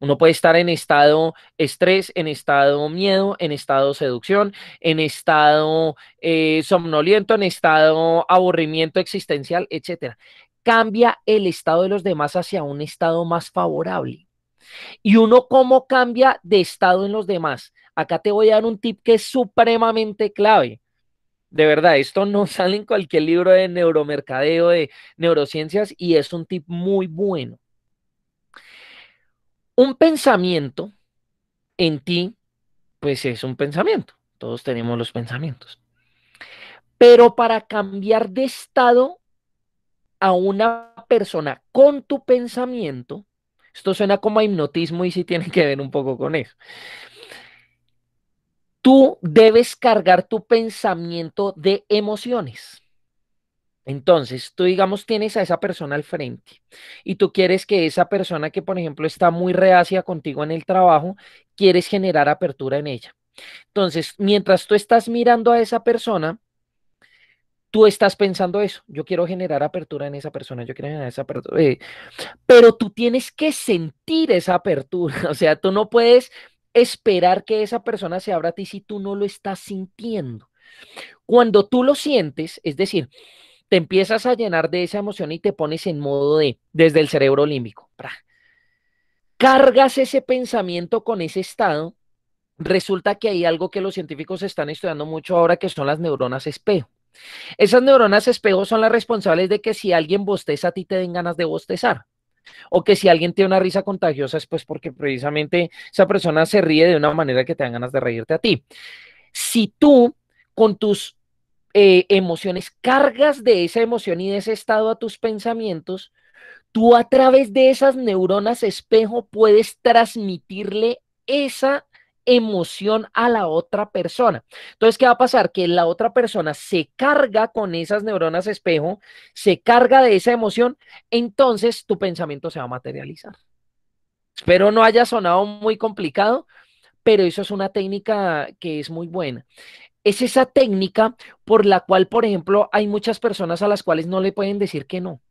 Uno puede estar en estado estrés, en estado miedo, en estado seducción, en estado eh, somnoliento, en estado aburrimiento existencial, etc. Cambia el estado de los demás hacia un estado más favorable. Y uno cómo cambia de estado en los demás. Acá te voy a dar un tip que es supremamente clave. De verdad, esto no sale en cualquier libro de neuromercadeo, de neurociencias, y es un tip muy bueno. Un pensamiento en ti, pues es un pensamiento. Todos tenemos los pensamientos. Pero para cambiar de estado a una persona con tu pensamiento, esto suena como a hipnotismo y sí tiene que ver un poco con eso tú debes cargar tu pensamiento de emociones. Entonces, tú digamos tienes a esa persona al frente y tú quieres que esa persona que, por ejemplo, está muy reacia contigo en el trabajo, quieres generar apertura en ella. Entonces, mientras tú estás mirando a esa persona, tú estás pensando eso, yo quiero generar apertura en esa persona, yo quiero generar esa apertura, eh, pero tú tienes que sentir esa apertura, o sea, tú no puedes esperar que esa persona se abra a ti si tú no lo estás sintiendo. Cuando tú lo sientes, es decir, te empiezas a llenar de esa emoción y te pones en modo de, desde el cerebro límbico, cargas ese pensamiento con ese estado, resulta que hay algo que los científicos están estudiando mucho ahora que son las neuronas espejo. Esas neuronas espejo son las responsables de que si alguien bosteza a ti te den ganas de bostezar. O que si alguien tiene una risa contagiosa es pues porque precisamente esa persona se ríe de una manera que te dan ganas de reírte a ti. Si tú con tus eh, emociones cargas de esa emoción y de ese estado a tus pensamientos, tú a través de esas neuronas espejo puedes transmitirle esa emoción a la otra persona. Entonces, ¿qué va a pasar? Que la otra persona se carga con esas neuronas espejo, se carga de esa emoción, entonces tu pensamiento se va a materializar. Espero no haya sonado muy complicado, pero eso es una técnica que es muy buena. Es esa técnica por la cual, por ejemplo, hay muchas personas a las cuales no le pueden decir que no.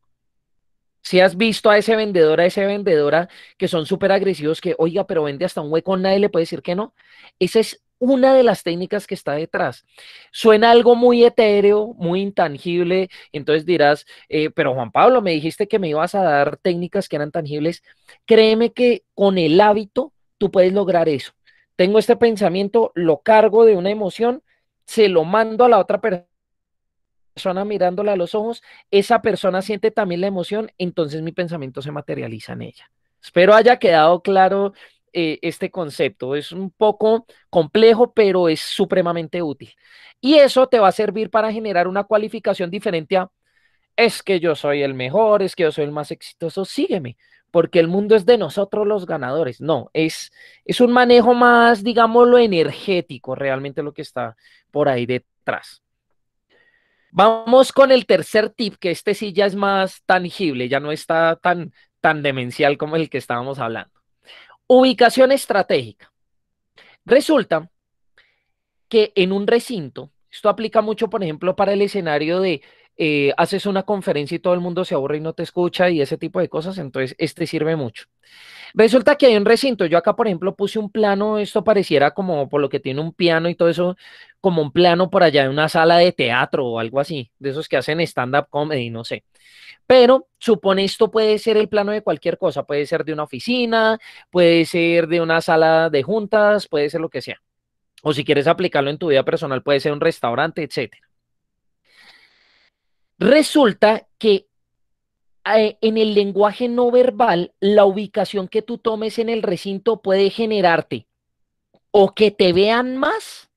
Si has visto a ese vendedor, a esa vendedora que son súper agresivos, que oiga, pero vende hasta un hueco, nadie le puede decir que no. Esa es una de las técnicas que está detrás. Suena algo muy etéreo, muy intangible, entonces dirás, eh, pero Juan Pablo, me dijiste que me ibas a dar técnicas que eran tangibles. Créeme que con el hábito tú puedes lograr eso. Tengo este pensamiento, lo cargo de una emoción, se lo mando a la otra persona persona mirándola a los ojos, esa persona siente también la emoción, entonces mi pensamiento se materializa en ella. Espero haya quedado claro eh, este concepto. Es un poco complejo, pero es supremamente útil. Y eso te va a servir para generar una cualificación diferente a, es que yo soy el mejor, es que yo soy el más exitoso, sígueme, porque el mundo es de nosotros los ganadores. No, es, es un manejo más, digámoslo, energético realmente lo que está por ahí detrás. Vamos con el tercer tip, que este sí ya es más tangible, ya no está tan, tan demencial como el que estábamos hablando. Ubicación estratégica. Resulta que en un recinto, esto aplica mucho, por ejemplo, para el escenario de eh, haces una conferencia y todo el mundo se aburre y no te escucha y ese tipo de cosas, entonces este sirve mucho. Resulta que hay un recinto, yo acá por ejemplo puse un plano, esto pareciera como por lo que tiene un piano y todo eso, como un plano por allá de una sala de teatro o algo así, de esos que hacen stand-up comedy, no sé. Pero supone esto puede ser el plano de cualquier cosa, puede ser de una oficina, puede ser de una sala de juntas, puede ser lo que sea. O si quieres aplicarlo en tu vida personal, puede ser un restaurante, etcétera. Resulta que eh, en el lenguaje no verbal, la ubicación que tú tomes en el recinto puede generarte o que te vean más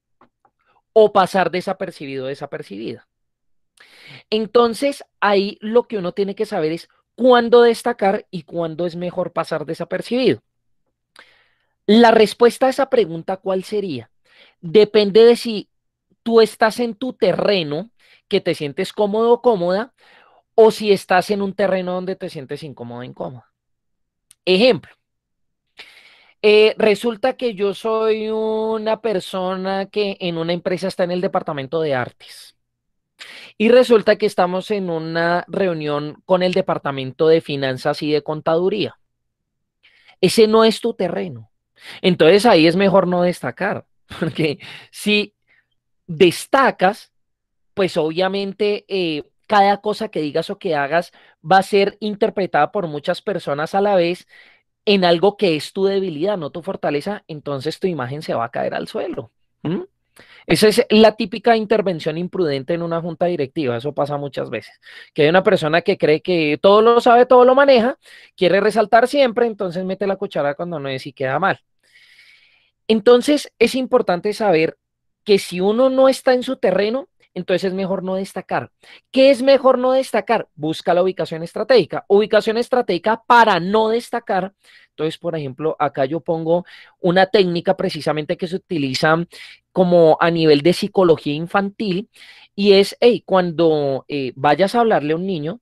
o pasar desapercibido desapercibida. Entonces, ahí lo que uno tiene que saber es cuándo destacar y cuándo es mejor pasar desapercibido. La respuesta a esa pregunta, ¿cuál sería? Depende de si tú estás en tu terreno, que te sientes cómodo o cómoda, o si estás en un terreno donde te sientes incómodo o incómoda. Ejemplo. Eh, resulta que yo soy una persona que en una empresa está en el departamento de artes. Y resulta que estamos en una reunión con el departamento de finanzas y de contaduría. Ese no es tu terreno. Entonces ahí es mejor no destacar, porque si destacas, pues obviamente eh, cada cosa que digas o que hagas va a ser interpretada por muchas personas a la vez en algo que es tu debilidad, no tu fortaleza, entonces tu imagen se va a caer al suelo. Esa es la típica intervención imprudente en una junta directiva, eso pasa muchas veces, que hay una persona que cree que todo lo sabe, todo lo maneja, quiere resaltar siempre, entonces mete la cuchara cuando no es y queda mal. Entonces es importante saber que si uno no está en su terreno, entonces es mejor no destacar. ¿Qué es mejor no destacar? Busca la ubicación estratégica. Ubicación estratégica para no destacar. Entonces, por ejemplo, acá yo pongo una técnica precisamente que se utiliza como a nivel de psicología infantil y es, hey, cuando eh, vayas a hablarle a un niño,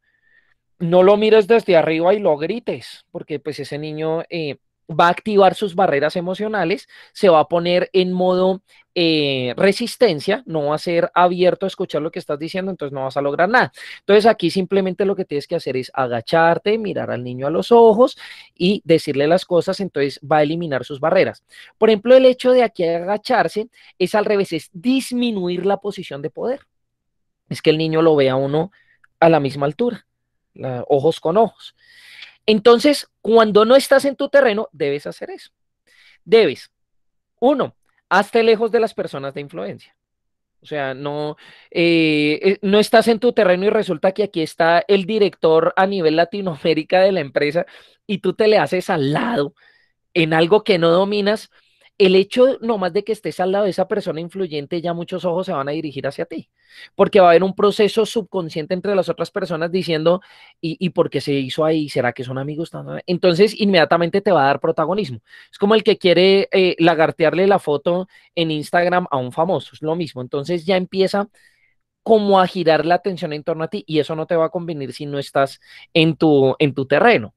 no lo mires desde arriba y lo grites, porque pues ese niño eh, va a activar sus barreras emocionales, se va a poner en modo eh, resistencia, no va a ser abierto a escuchar lo que estás diciendo, entonces no vas a lograr nada. Entonces aquí simplemente lo que tienes que hacer es agacharte, mirar al niño a los ojos y decirle las cosas, entonces va a eliminar sus barreras. Por ejemplo, el hecho de aquí agacharse es al revés, es disminuir la posición de poder. Es que el niño lo vea uno a la misma altura, ojos con ojos. Entonces, cuando no estás en tu terreno, debes hacer eso. Debes, uno, hazte lejos de las personas de influencia. O sea, no, eh, eh, no estás en tu terreno y resulta que aquí está el director a nivel Latinoamérica de la empresa y tú te le haces al lado en algo que no dominas el hecho nomás de que estés al lado de esa persona influyente, ya muchos ojos se van a dirigir hacia ti, porque va a haber un proceso subconsciente entre las otras personas diciendo, ¿y, y por qué se hizo ahí? ¿Será que son amigos? Entonces, inmediatamente te va a dar protagonismo. Es como el que quiere eh, lagartearle la foto en Instagram a un famoso, es lo mismo. Entonces ya empieza como a girar la atención en torno a ti y eso no te va a convenir si no estás en tu, en tu terreno.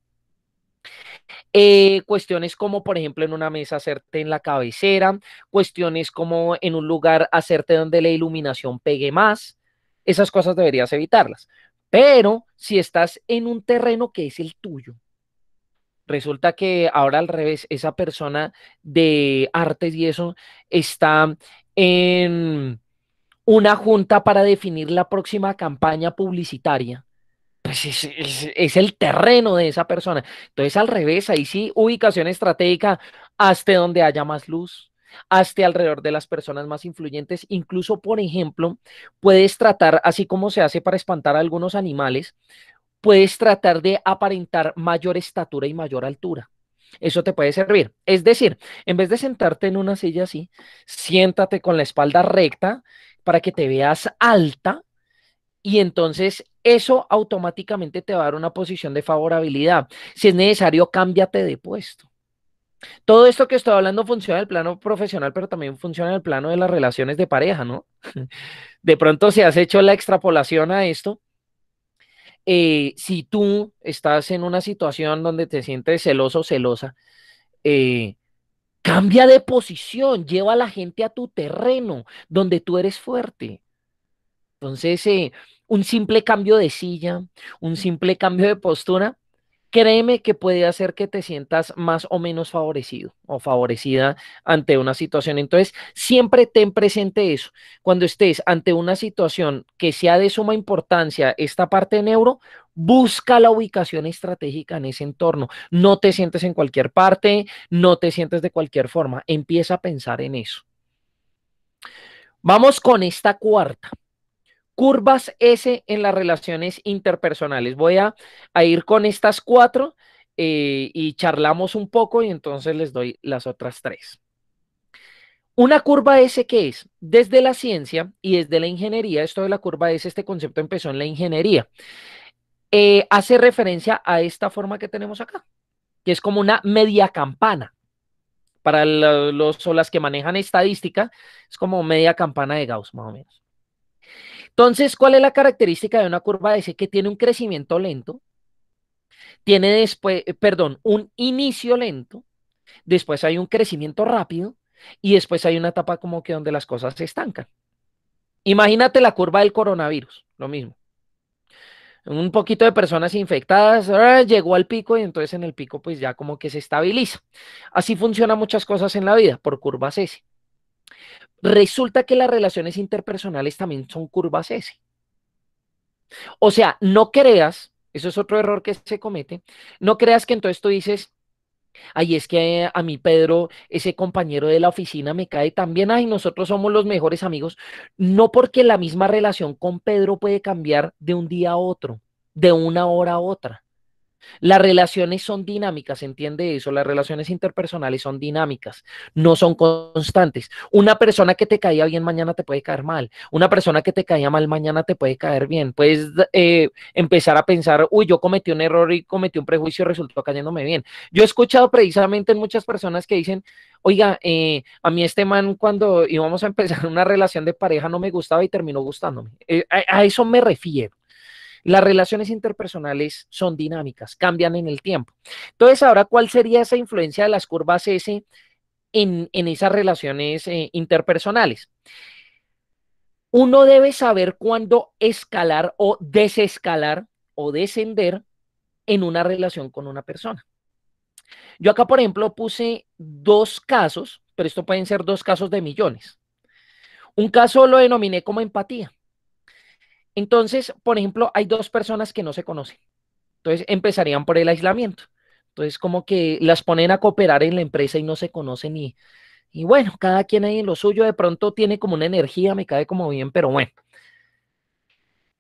Eh, cuestiones como, por ejemplo, en una mesa hacerte en la cabecera, cuestiones como en un lugar hacerte donde la iluminación pegue más. Esas cosas deberías evitarlas. Pero si estás en un terreno que es el tuyo, resulta que ahora al revés, esa persona de artes y eso está en una junta para definir la próxima campaña publicitaria pues es, el terreno de esa persona. Entonces, al revés, ahí sí, ubicación estratégica, hasta donde haya más luz, hasta alrededor de las personas más influyentes. Incluso, por ejemplo, puedes tratar, así como se hace para espantar a algunos animales, puedes tratar de aparentar mayor estatura y mayor altura. Eso te puede servir. Es decir, en vez de sentarte en una silla así, siéntate con la espalda recta para que te veas alta y entonces eso automáticamente te va a dar una posición de favorabilidad. Si es necesario, cámbiate de puesto. Todo esto que estoy hablando funciona en el plano profesional, pero también funciona en el plano de las relaciones de pareja, ¿no? De pronto, si has hecho la extrapolación a esto, eh, si tú estás en una situación donde te sientes celoso o celosa, eh, cambia de posición, lleva a la gente a tu terreno, donde tú eres fuerte. Entonces, eh, un simple cambio de silla, un simple cambio de postura, créeme que puede hacer que te sientas más o menos favorecido o favorecida ante una situación. Entonces, siempre ten presente eso. Cuando estés ante una situación que sea de suma importancia, esta parte de neuro, busca la ubicación estratégica en ese entorno. No te sientes en cualquier parte, no te sientes de cualquier forma. Empieza a pensar en eso. Vamos con esta cuarta. Curvas S en las relaciones interpersonales. Voy a, ir con estas cuatro eh, y charlamos un poco y entonces les doy las otras tres. Una curva S que es, desde la ciencia y desde la ingeniería, esto de la curva S, este concepto empezó en la ingeniería, eh, hace referencia a esta forma que tenemos acá, que es como una media campana. Para los o las que manejan estadística, es como media campana de Gauss, más o menos. Entonces, ¿cuál es la característica de una curva S? Que tiene un crecimiento lento, tiene después, eh, perdón, un inicio lento, después hay un crecimiento rápido y después hay una etapa como que donde las cosas se estancan. Imagínate la curva del coronavirus, lo mismo. Un poquito de personas infectadas, ah, llegó al pico y entonces en el pico pues ya como que se estabiliza. Así funcionan muchas cosas en la vida por curvas S. Resulta que las relaciones interpersonales también son curvas S. O sea, no creas, eso es otro error que se comete, no creas que entonces tú dices, Ay, es que a mí Pedro, ese compañero de la oficina me cae también, ay, nosotros somos los mejores amigos, no porque la misma relación con Pedro puede cambiar de un día a otro, de una hora a otra. Las relaciones son dinámicas, ¿entiende eso? Las relaciones interpersonales son dinámicas, no son constantes. Una persona que te caía bien mañana te puede caer mal. Una persona que te caía mal mañana te puede caer bien. Puedes eh, empezar a pensar, uy, yo cometí un error y cometí un prejuicio y resultó cayéndome bien. Yo he escuchado precisamente en muchas personas que dicen, oiga, eh, a mí este man cuando íbamos a empezar una relación de pareja no me gustaba y terminó gustándome. Eh, a eso me refiero. Las relaciones interpersonales son dinámicas, cambian en el tiempo. Entonces, ahora, ¿cuál sería esa influencia de las curvas S en, esas relaciones eh, interpersonales? Uno debe saber cuándo escalar o desescalar o descender en una relación con una persona. Yo acá, por ejemplo, puse dos casos, pero esto pueden ser dos casos de millones. Un caso lo denominé como empatía. Entonces, por ejemplo, hay dos personas que no se conocen. Entonces, empezarían por el aislamiento. Entonces, como que las ponen a cooperar en la empresa y no se conocen y, y bueno, cada quien hay en lo suyo de pronto tiene como una energía, me cae como bien, pero bueno.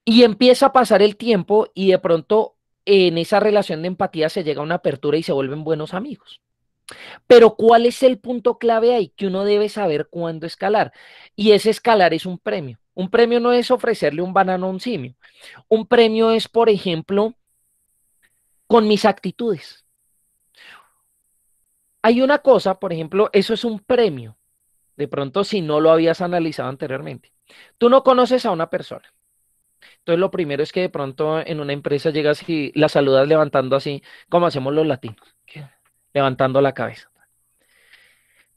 Y empieza a pasar el tiempo y de pronto en esa relación de empatía se llega a una apertura y se vuelven buenos amigos. Pero ¿cuál es el punto clave ahí que uno debe saber cuándo escalar? Y ese escalar es un premio. Un premio no es ofrecerle un banano a un simio. Un premio es, por ejemplo, con mis actitudes. Hay una cosa, por ejemplo, eso es un premio. De pronto, si no lo habías analizado anteriormente. Tú no conoces a una persona. Entonces, lo primero es que de pronto en una empresa llegas y la saludas levantando así, como hacemos los latinos, levantando la cabeza.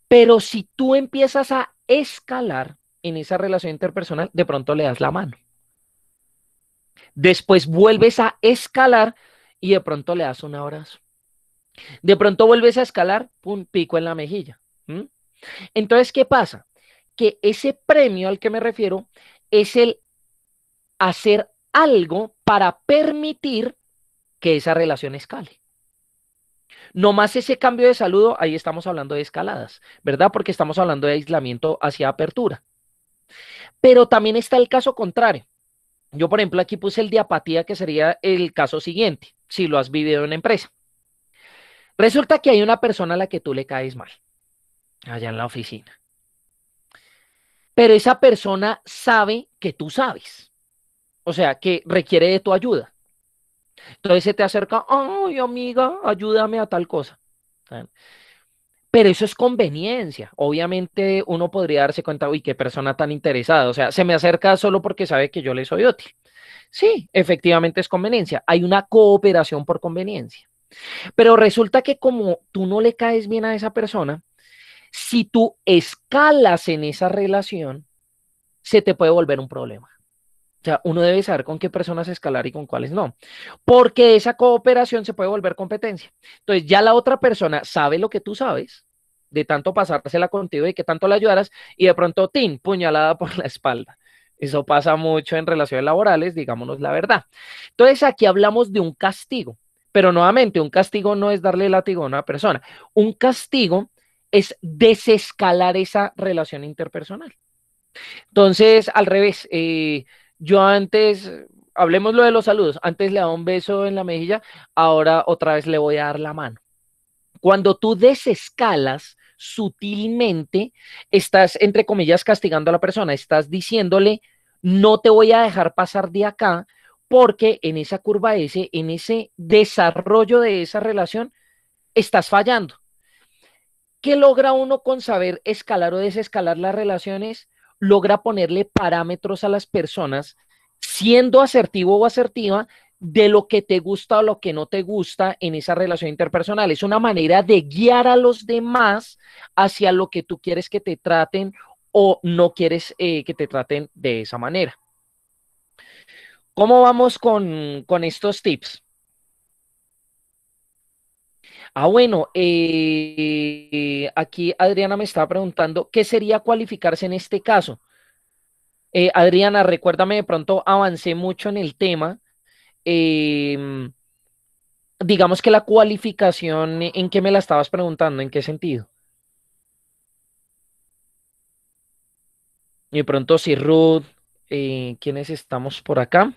Pero si tú empiezas a escalar, en esa relación interpersonal, de pronto le das la mano. Después vuelves a escalar y de pronto le das un abrazo. De pronto vuelves a escalar, un pico en la mejilla. Entonces, ¿qué pasa? Que ese premio al que me refiero es el hacer algo para permitir que esa relación escale. No más ese cambio de saludo, ahí estamos hablando de escaladas, ¿verdad? Porque estamos hablando de aislamiento hacia apertura. Pero también está el caso contrario. Yo, por ejemplo, aquí puse el diapatía que sería el caso siguiente, si lo has vivido en una empresa. Resulta que hay una persona a la que tú le caes mal, allá en la oficina. Pero esa persona sabe que tú sabes, o sea, que requiere de tu ayuda. Entonces se te acerca, ay, amiga, ayúdame a tal cosa. Pero eso es conveniencia. Obviamente uno podría darse cuenta, uy, qué persona tan interesada. O sea, se me acerca solo porque sabe que yo le soy útil. Sí, efectivamente es conveniencia. Hay una cooperación por conveniencia. Pero resulta que como tú no le caes bien a esa persona, si tú escalas en esa relación, se te puede volver un problema. O sea, uno debe saber con qué personas escalar y con cuáles no, porque esa cooperación se puede volver competencia. Entonces, ya la otra persona sabe lo que tú sabes, de tanto pasársela contigo y que tanto la ayudaras, y de pronto, tin, puñalada por la espalda. Eso pasa mucho en relaciones laborales, digámonos la verdad. Entonces, aquí hablamos de un castigo, pero nuevamente, un castigo no es darle látigo a una persona. Un castigo es desescalar esa relación interpersonal. Entonces, al revés, eh, yo antes, hablemos lo de los saludos, antes le daba un beso en la mejilla, ahora otra vez le voy a dar la mano. Cuando tú desescalas sutilmente, estás, entre comillas, castigando a la persona, estás diciéndole, no te voy a dejar pasar de acá, porque en esa curva S, en ese desarrollo de esa relación, estás fallando. ¿Qué logra uno con saber escalar o desescalar las relaciones? logra ponerle parámetros a las personas, siendo asertivo o asertiva, de lo que te gusta o lo que no te gusta en esa relación interpersonal. Es una manera de guiar a los demás hacia lo que tú quieres que te traten o no quieres eh, que te traten de esa manera. ¿Cómo vamos con estos tips? Ah, bueno, eh, aquí Adriana me estaba preguntando, ¿qué sería cualificarse en este caso? Eh, Adriana, recuérdame, de pronto avancé mucho en el tema. Em, digamos que la cualificación, ¿en qué me la estabas preguntando? ¿En qué sentido? Y de pronto, si Ruth, eh, ¿quiénes estamos por acá?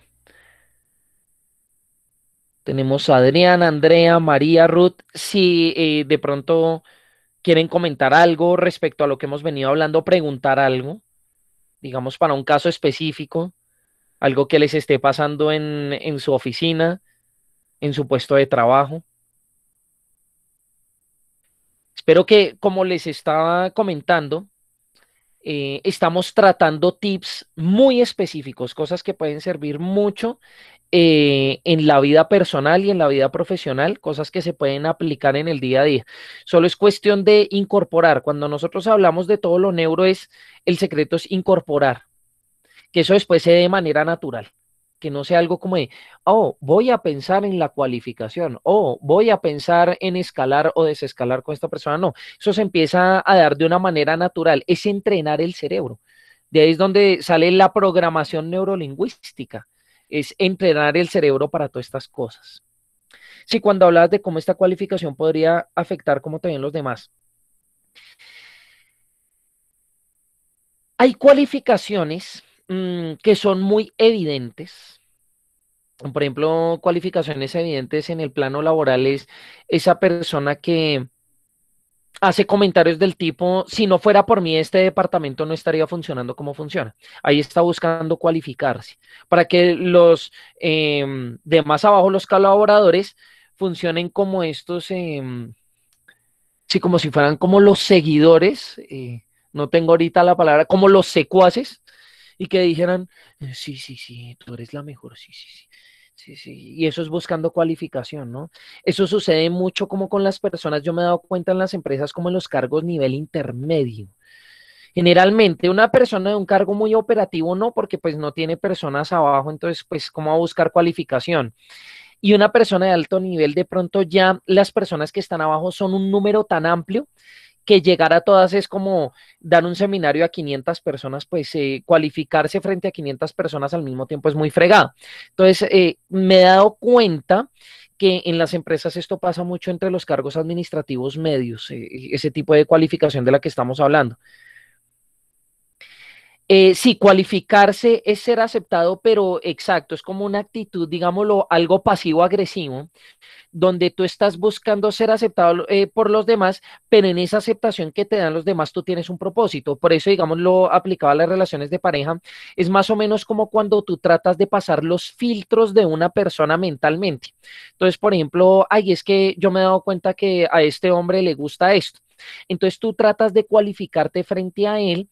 Tenemos a Adrián, Andrea, María, Ruth. Si eh, de pronto quieren comentar algo respecto a lo que hemos venido hablando, preguntar algo, digamos para un caso específico, algo que les esté pasando en, su oficina, en su puesto de trabajo. Espero que, como les estaba comentando, eh, estamos tratando tips muy específicos, cosas que pueden servir mucho eh, en la vida personal y en la vida profesional, cosas que se pueden aplicar en el día a día. Solo es cuestión de incorporar. Cuando nosotros hablamos de todo lo neuro, es el secreto es incorporar, que eso después se dé de manera natural. Que no sea algo como de, oh, voy a pensar en la cualificación, oh, voy a pensar en escalar o desescalar con esta persona. No, eso se empieza a dar de una manera natural, es entrenar el cerebro. De ahí es donde sale la programación neurolingüística es entrenar el cerebro para todas estas cosas. Sí, cuando hablas de cómo esta cualificación podría afectar como también los demás. Hay cualificaciones mm, que son muy evidentes. Por ejemplo, cualificaciones evidentes en el plano laboral es esa persona que hace comentarios del tipo, si no fuera por mí, este departamento no estaría funcionando como funciona. Ahí está buscando cualificarse para que los em, de más abajo, los colaboradores, funcionen como estos, em, sí, como si fueran como los seguidores, eh, no tengo ahorita la palabra, como los secuaces, y que dijeran, sí, sí, sí, tú eres la mejor, sí, sí, sí. Sí, sí, y eso es buscando cualificación, ¿no? Eso sucede mucho como con las personas, yo me he dado cuenta en las empresas como en los cargos nivel intermedio. Generalmente una persona de un cargo muy operativo no, porque pues no tiene personas abajo, entonces pues cómo a buscar cualificación. Y una persona de alto nivel, de pronto ya las personas que están abajo son un número tan amplio que llegar a todas es como dar un seminario a 500 personas, pues eh, cualificarse frente a 500 personas al mismo tiempo es muy fregado. Entonces, eh, me he dado cuenta que en las empresas esto pasa mucho entre los cargos administrativos medios, eh, ese tipo de cualificación de la que estamos hablando. Eh, sí, cualificarse es ser aceptado, pero exacto, es como una actitud, digámoslo, algo pasivo-agresivo, donde tú estás buscando ser aceptado eh, por los demás, pero en esa aceptación que te dan los demás tú tienes un propósito. Por eso, digámoslo, aplicado a las relaciones de pareja, es más o menos como cuando tú tratas de pasar los filtros de una persona mentalmente. Entonces, por ejemplo, ay, es que yo me he dado cuenta que a este hombre le gusta esto. Entonces tú tratas de cualificarte frente a él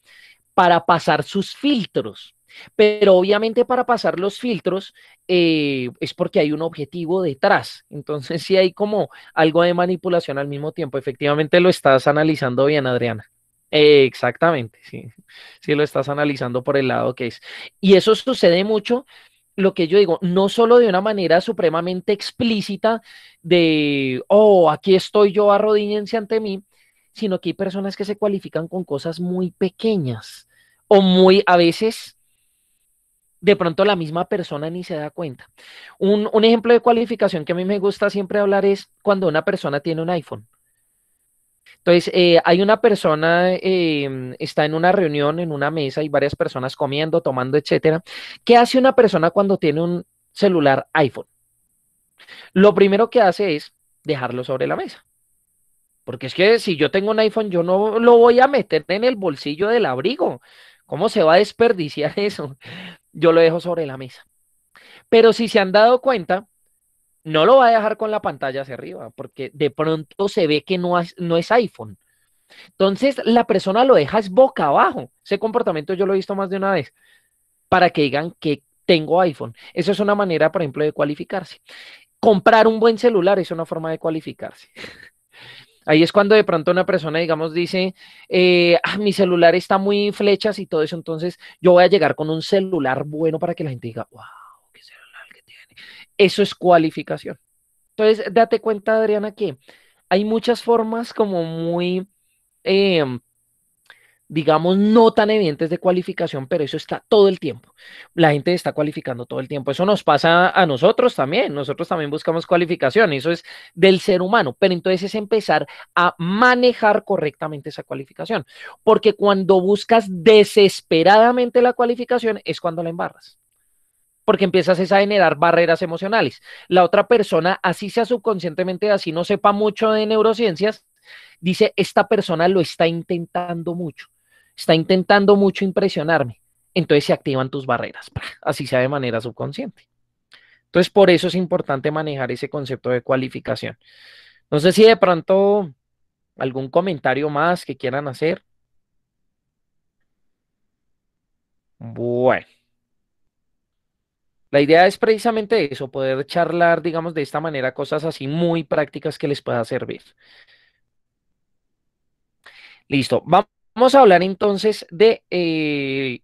para pasar sus filtros. Pero obviamente para pasar los filtros eh, es porque hay un objetivo detrás. Entonces si hay como algo de manipulación al mismo tiempo. Efectivamente lo estás analizando bien, Adriana. exactamente, sí. Sí lo estás analizando por el lado que es. Y eso sucede mucho, lo que yo digo, no solo de una manera supremamente explícita de, oh, aquí estoy yo, arrodíñense ante mí, sino que hay personas que se cualifican con cosas muy pequeñas o muy a veces de pronto la misma persona ni se da cuenta. Un, ejemplo de cualificación que a mí me gusta siempre hablar es cuando una persona tiene un iPhone. Entonces, eh, hay una persona, em, está en una reunión, en una mesa, y varias personas comiendo, tomando, etcétera. ¿Qué hace una persona cuando tiene un celular iPhone? Lo primero que hace es dejarlo sobre la mesa. Porque es que si yo tengo un iPhone, yo no lo voy a meter en el bolsillo del abrigo. ¿Cómo se va a desperdiciar eso? Yo lo dejo sobre la mesa. Pero si se han dado cuenta, no lo va a dejar con la pantalla hacia arriba, porque de pronto se ve que no, es iPhone. Entonces, la persona lo deja es boca abajo. Ese comportamiento yo lo he visto más de una vez, para que digan que tengo iPhone. Eso es una manera, por ejemplo, de cualificarse. Comprar un buen celular es una forma de cualificarse. Ahí es cuando de pronto una persona, digamos, dice, eh, ah, mi celular está muy flechas y todo eso, entonces yo voy a llegar con un celular bueno para que la gente diga, wow, qué celular que tiene. Eso es cualificación. Entonces, date cuenta, Adriana, que hay muchas formas como muy em, digamos, no tan evidentes de cualificación, pero eso está todo el tiempo. La gente está cualificando todo el tiempo. Eso nos pasa a nosotros también. Nosotros también buscamos cualificación. Eso es del ser humano. Pero entonces es empezar a manejar correctamente esa cualificación. Porque cuando buscas desesperadamente la cualificación es cuando la embarras porque empiezas a generar barreras emocionales. La otra persona, así sea subconscientemente, así no sepa mucho de neurociencias, dice, esta persona lo está intentando mucho está intentando mucho impresionarme. Entonces se activan tus barreras, así sea de manera subconsciente. Entonces por eso es importante manejar ese concepto de cualificación. No sé si de pronto algún comentario más que quieran hacer. Bueno. La idea es precisamente eso, poder charlar, digamos, de esta manera cosas así muy prácticas que les pueda servir. Listo. Vamos Vamos a hablar entonces de eh,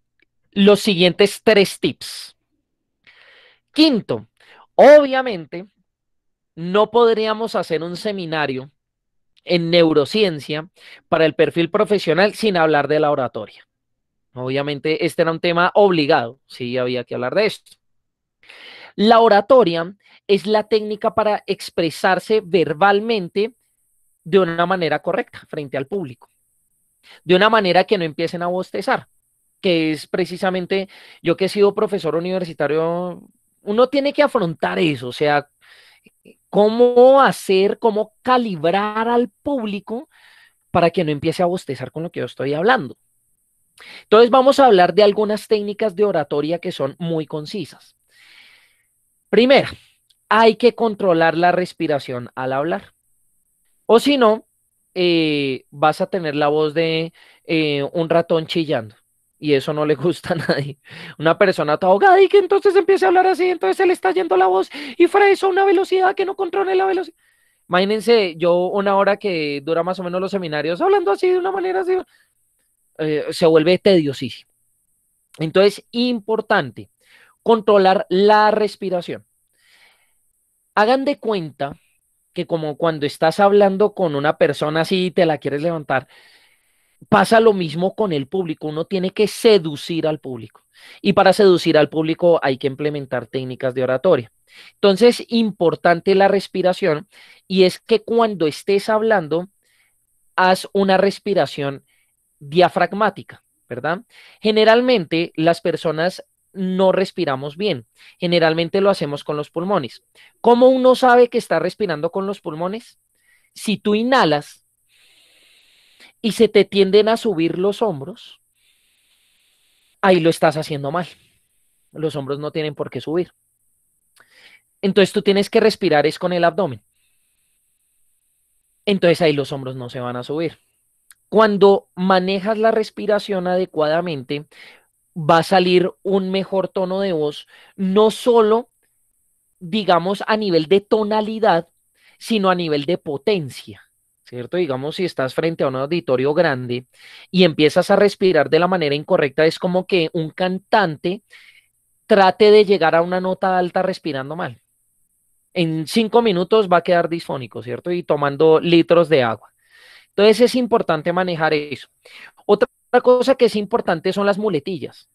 los siguientes tres tips. Quinto, obviamente, no podríamos hacer un seminario en neurociencia para el perfil profesional sin hablar de la oratoria. Obviamente, este era un tema obligado, sí había que hablar de esto. La oratoria es la técnica para expresarse verbalmente de una manera correcta frente al público de una manera que no empiecen a bostezar, que es precisamente yo que he sido profesor universitario, uno tiene que afrontar eso, o sea, cómo hacer, cómo calibrar al público para que no empiece a bostezar con lo que yo estoy hablando. Entonces vamos a hablar de algunas técnicas de oratoria que son muy concisas. Primera, hay que controlar la respiración al hablar. O si no, eh, vas a tener la voz de eh, un ratón chillando. Y eso no le gusta a nadie. Una persona está y que entonces empiece a hablar así, entonces él está yendo la voz y fuera eso una velocidad que no controle la velocidad. Imagínense, yo una hora que dura más o menos los seminarios, hablando así de una manera así, eh, se vuelve tediosísimo. Entonces, importante controlar la respiración. Hagan de cuenta que como cuando estás hablando con una persona así y te la quieres levantar, pasa lo mismo con el público, uno tiene que seducir al público. Y para seducir al público hay que implementar técnicas de oratoria. Entonces, importante la respiración y es que cuando estés hablando, haz una respiración diafragmática, ¿verdad? Generalmente las personas no respiramos bien. Generalmente lo hacemos con los pulmones. ¿Cómo uno sabe que está respirando con los pulmones? Si tú inhalas y se te tienden a subir los hombros, ahí lo estás haciendo mal. Los hombros no tienen por qué subir. Entonces tú tienes que respirar es con el abdomen. Entonces ahí los hombros no se van a subir. Cuando manejas la respiración adecuadamente, va a salir un mejor tono de voz, no solo, digamos, a nivel de tonalidad, sino a nivel de potencia. ¿Cierto? Digamos, si estás frente a un auditorio grande y empiezas a respirar de la manera incorrecta, es como que un cantante trate de llegar a una nota alta respirando mal. En cinco minutos va a quedar disfónico, ¿cierto? Y tomando litros de agua. Entonces es importante manejar eso. Otra otra cosa que es importante son las muletillas.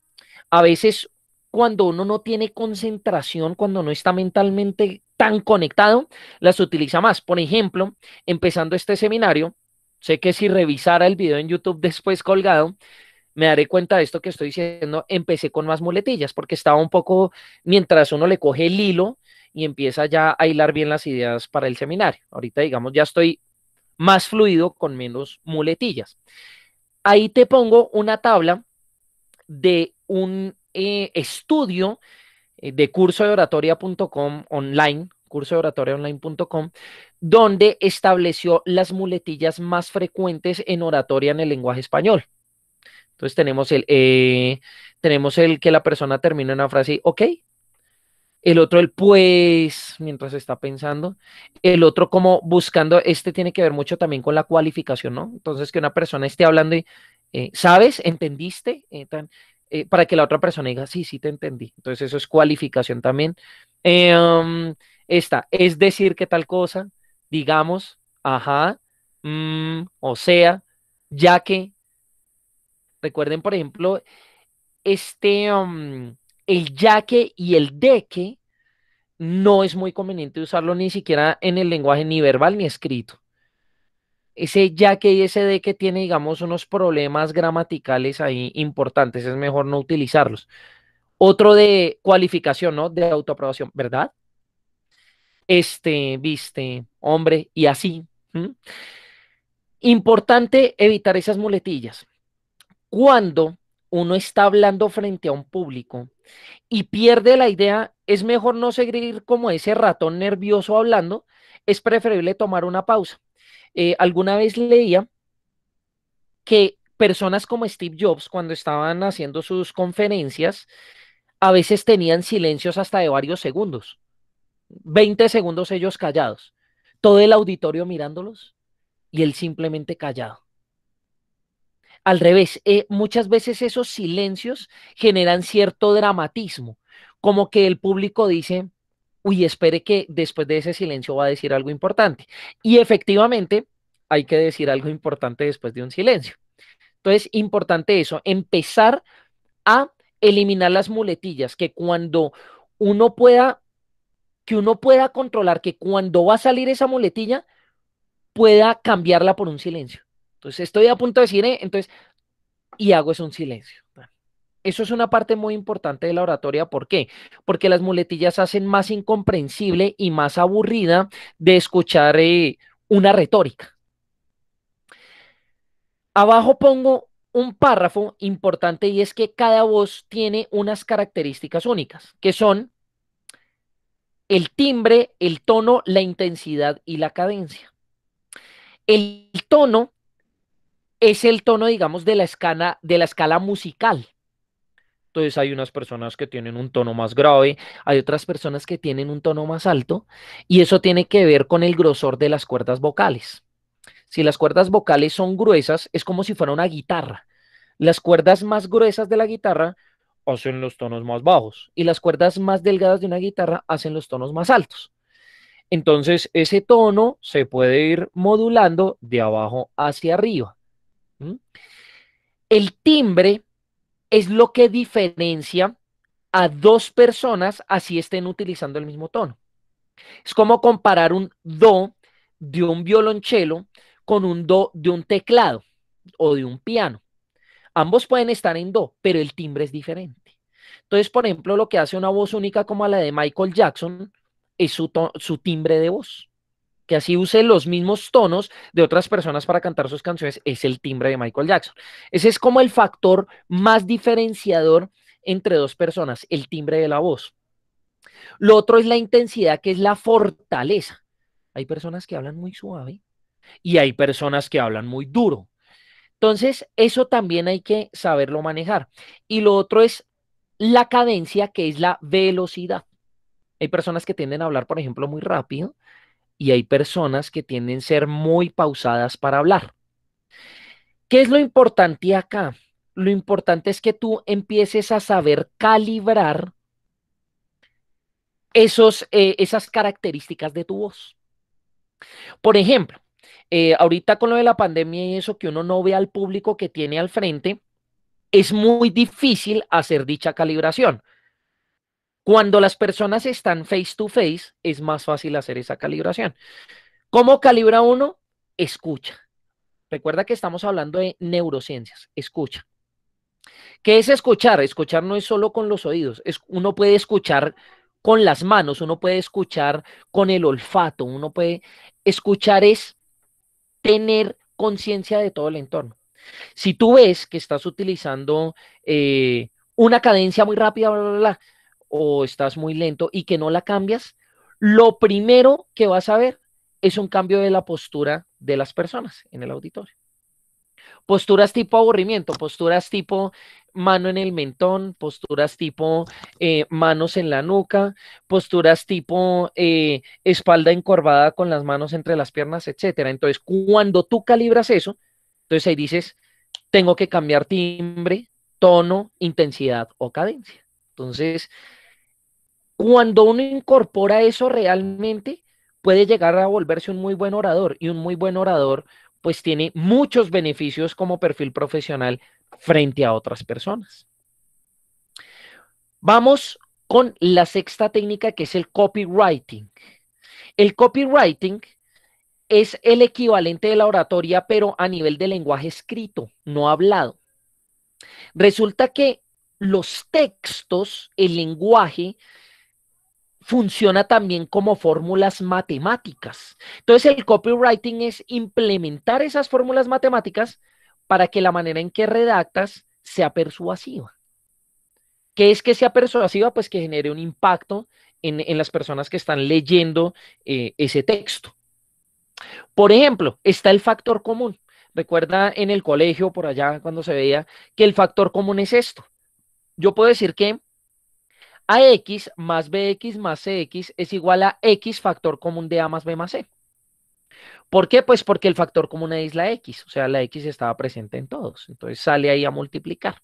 A veces cuando uno no tiene concentración, cuando no está mentalmente tan conectado, las utiliza más. Por ejemplo, empezando este seminario, sé que si revisara el video en YouTube después colgado, me daré cuenta de esto que estoy diciendo, empecé con más muletillas, porque estaba un poco, mientras uno le coge el hilo y empieza ya a hilar bien las ideas para el seminario. Ahorita, digamos, ya estoy más fluido con menos muletillas. Ahí te pongo una tabla de un eh, estudio eh, de curso de oratoria.com online, curso de oratoria donde estableció las muletillas más frecuentes en oratoria en el lenguaje español. Entonces tenemos el, eh, tenemos el que la persona termina una frase, ok, el otro el pues, mientras está pensando, el otro como buscando, este tiene que ver mucho también con la cualificación, ¿no? Entonces, que una persona esté hablando y, eh, ¿sabes? ¿Entendiste? Eh, eh, para que la otra persona diga, sí, sí, te entendí. Entonces, eso es cualificación también. Um, esta, es decir que tal cosa, digamos, ajá, mm, o sea, ya que, recuerden, por ejemplo, este... Um, el yaque y el deque no es muy conveniente usarlo ni siquiera en el lenguaje ni verbal ni escrito. Ese yaque y ese deque tiene, digamos, unos problemas gramaticales ahí importantes, es mejor no utilizarlos. Otro de cualificación, ¿no? De autoaprobación, ¿verdad? Este, viste, hombre, y así. Importante evitar esas muletillas. Cuando uno está hablando frente a un público y pierde la idea, es mejor no seguir como ese ratón nervioso hablando, es preferible tomar una pausa. Eh, alguna vez leía que personas como Steve Jobs, cuando estaban haciendo sus conferencias, a veces tenían silencios hasta de varios segundos, 20 segundos ellos callados, todo el auditorio mirándolos y él simplemente callado al revés, eh, muchas veces esos silencios generan cierto dramatismo, como que el público dice, uy, espere que después de ese silencio va a decir algo importante. Y efectivamente, hay que decir algo importante después de un silencio. Entonces, importante eso, empezar a eliminar las muletillas, que cuando uno pueda, que uno pueda controlar, que cuando va a salir esa muletilla, pueda cambiarla por un silencio. Entonces estoy a punto de decir, ¿eh? entonces, y hago es un silencio. Eso es una parte muy importante de la oratoria. ¿Por qué? Porque las muletillas hacen más incomprensible y más aburrida de escuchar eh, una retórica. Abajo pongo un párrafo importante y es que cada voz tiene unas características únicas, que son el timbre, el tono, la intensidad y la cadencia. El tono es el tono, digamos, de la, escala, de la escala musical. Entonces hay unas personas que tienen un tono más grave, hay otras personas que tienen un tono más alto, y eso tiene que ver con el grosor de las cuerdas vocales. Si las cuerdas vocales son gruesas, es como si fuera una guitarra. Las cuerdas más gruesas de la guitarra hacen los tonos más bajos y las cuerdas más delgadas de una guitarra hacen los tonos más altos. Entonces ese tono se puede ir modulando de abajo hacia arriba. ¿Mm? El timbre es lo que diferencia a dos personas así estén utilizando el mismo tono. Es como comparar un do de un violonchelo con un do de un teclado o de un piano. Ambos pueden estar en do, pero el timbre es diferente. Entonces, por ejemplo, lo que hace una voz única como la de Michael Jackson es su timbre de voz que así use los mismos tonos de otras personas para cantar sus canciones, es el timbre de Michael Jackson. Ese es como el factor más diferenciador entre dos personas, el timbre de la voz. Lo otro es la intensidad, que es la fortaleza. Hay personas que hablan muy suave y hay personas que hablan muy duro. Entonces, eso también hay que saberlo manejar. Y lo otro es la cadencia, que es la velocidad. Hay personas que tienden a hablar, por ejemplo, muy rápido y hay personas que tienden a ser muy pausadas para hablar. ¿Qué es lo importante acá? Lo importante es que tú empieces a saber calibrar esos, eh, esas características de tu voz. Por ejemplo, eh, ahorita con lo de la pandemia y eso que uno no ve al público que tiene al frente, es muy difícil hacer dicha calibración. Cuando las personas están face to face, es más fácil hacer esa calibración. ¿Cómo calibra uno? Escucha. Recuerda que estamos hablando de neurociencias. Escucha. ¿Qué es escuchar? Escuchar no es solo con los oídos. Es, uno puede escuchar con las manos, uno puede escuchar con el olfato, uno puede escuchar es tener conciencia de todo el entorno. Si tú ves que estás utilizando eh, una cadencia muy rápida, bla, bla, bla, o estás muy lento y que no la cambias, lo primero que vas a ver es un cambio de la postura de las personas en el auditorio. Posturas tipo aburrimiento, posturas tipo mano en el mentón, posturas tipo eh, manos en la nuca, posturas tipo eh, espalda encorvada con las manos entre las piernas, etc. Entonces, cuando tú calibras eso, entonces ahí dices, tengo que cambiar timbre, tono, intensidad o cadencia. Entonces, cuando uno incorpora eso realmente, puede llegar a volverse un muy buen orador y un muy buen orador pues tiene muchos beneficios como perfil profesional frente a otras personas. Vamos con la sexta técnica que es el copywriting. El copywriting es el equivalente de la oratoria pero a nivel de lenguaje escrito, no hablado. Resulta que los textos, el lenguaje, funciona también como fórmulas matemáticas. Entonces el copywriting es implementar esas fórmulas matemáticas para que la manera en que redactas sea persuasiva. ¿Qué es que sea persuasiva? Pues que genere un impacto en, las personas que están leyendo eh, ese texto. Por ejemplo, está el factor común. Recuerda en el colegio, por allá, cuando se veía, que el factor común es esto. Yo puedo decir que AX más BX más CX es igual a X factor común de A más B más C. ¿Por qué? Pues porque el factor común es la X, o sea, la X estaba presente en todos, entonces sale ahí a multiplicar.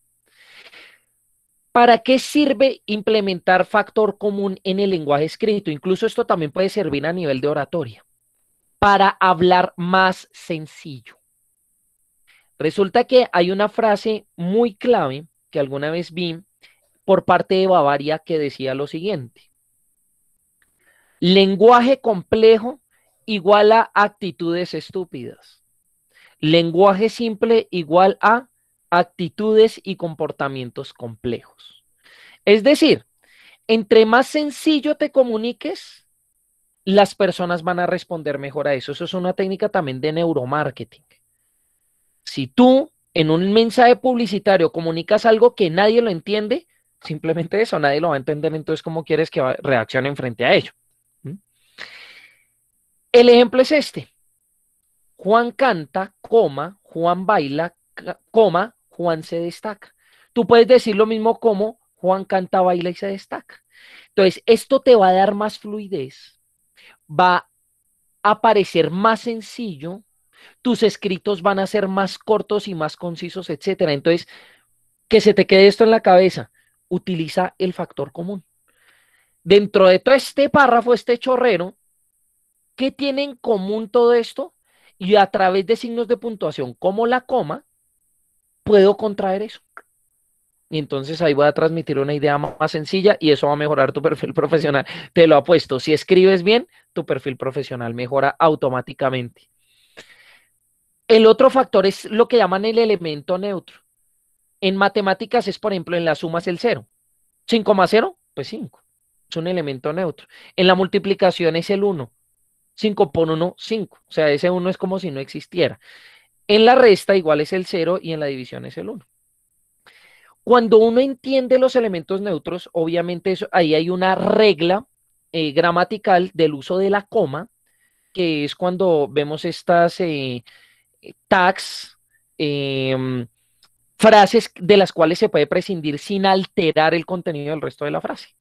¿Para qué sirve implementar factor común en el lenguaje escrito? Incluso esto también puede servir a nivel de oratoria, para hablar más sencillo. Resulta que hay una frase muy clave que alguna vez vi por parte de Bavaria que decía lo siguiente. Lenguaje complejo igual a actitudes estúpidas. Lenguaje simple igual a actitudes y comportamientos complejos. Es decir, entre más sencillo te comuniques, las personas van a responder mejor a eso. Eso es una técnica también de neuromarketing. Si tú en un mensaje publicitario comunicas algo que nadie lo entiende, Simplemente eso, nadie lo va a entender, entonces cómo quieres que reaccionen frente a ello. ¿Mm? El ejemplo es este. Juan canta, coma, Juan baila, coma, Juan se destaca. Tú puedes decir lo mismo como Juan canta, baila y se destaca. Entonces, esto te va a dar más fluidez, va a parecer más sencillo, tus escritos van a ser más cortos y más concisos, etcétera. Entonces, que se te quede esto en la cabeza utiliza el factor común. Dentro de todo este párrafo, este chorrero, ¿qué tiene en común todo esto? Y a través de signos de puntuación como la coma, puedo contraer eso. Y entonces ahí voy a transmitir una idea más sencilla y eso va a mejorar tu perfil profesional. Te lo apuesto, si escribes bien, tu perfil profesional mejora automáticamente. El otro factor es lo que llaman el elemento neutro. En matemáticas es, por ejemplo, en las sumas el cero. 5 más 0, pues 5. Es un elemento neutro. En la multiplicación es el 1. 5 por 1, 5. O sea, ese 1 es como si no existiera. En la resta igual es el 0 y en la división es el 1. Cuando uno entiende los elementos neutros, obviamente ahí hay una regla eh, gramatical del uso de la coma, que es cuando vemos estas eh, tags, em, frases de las cuales se puede prescindir sin alterar el contenido del resto de la frase.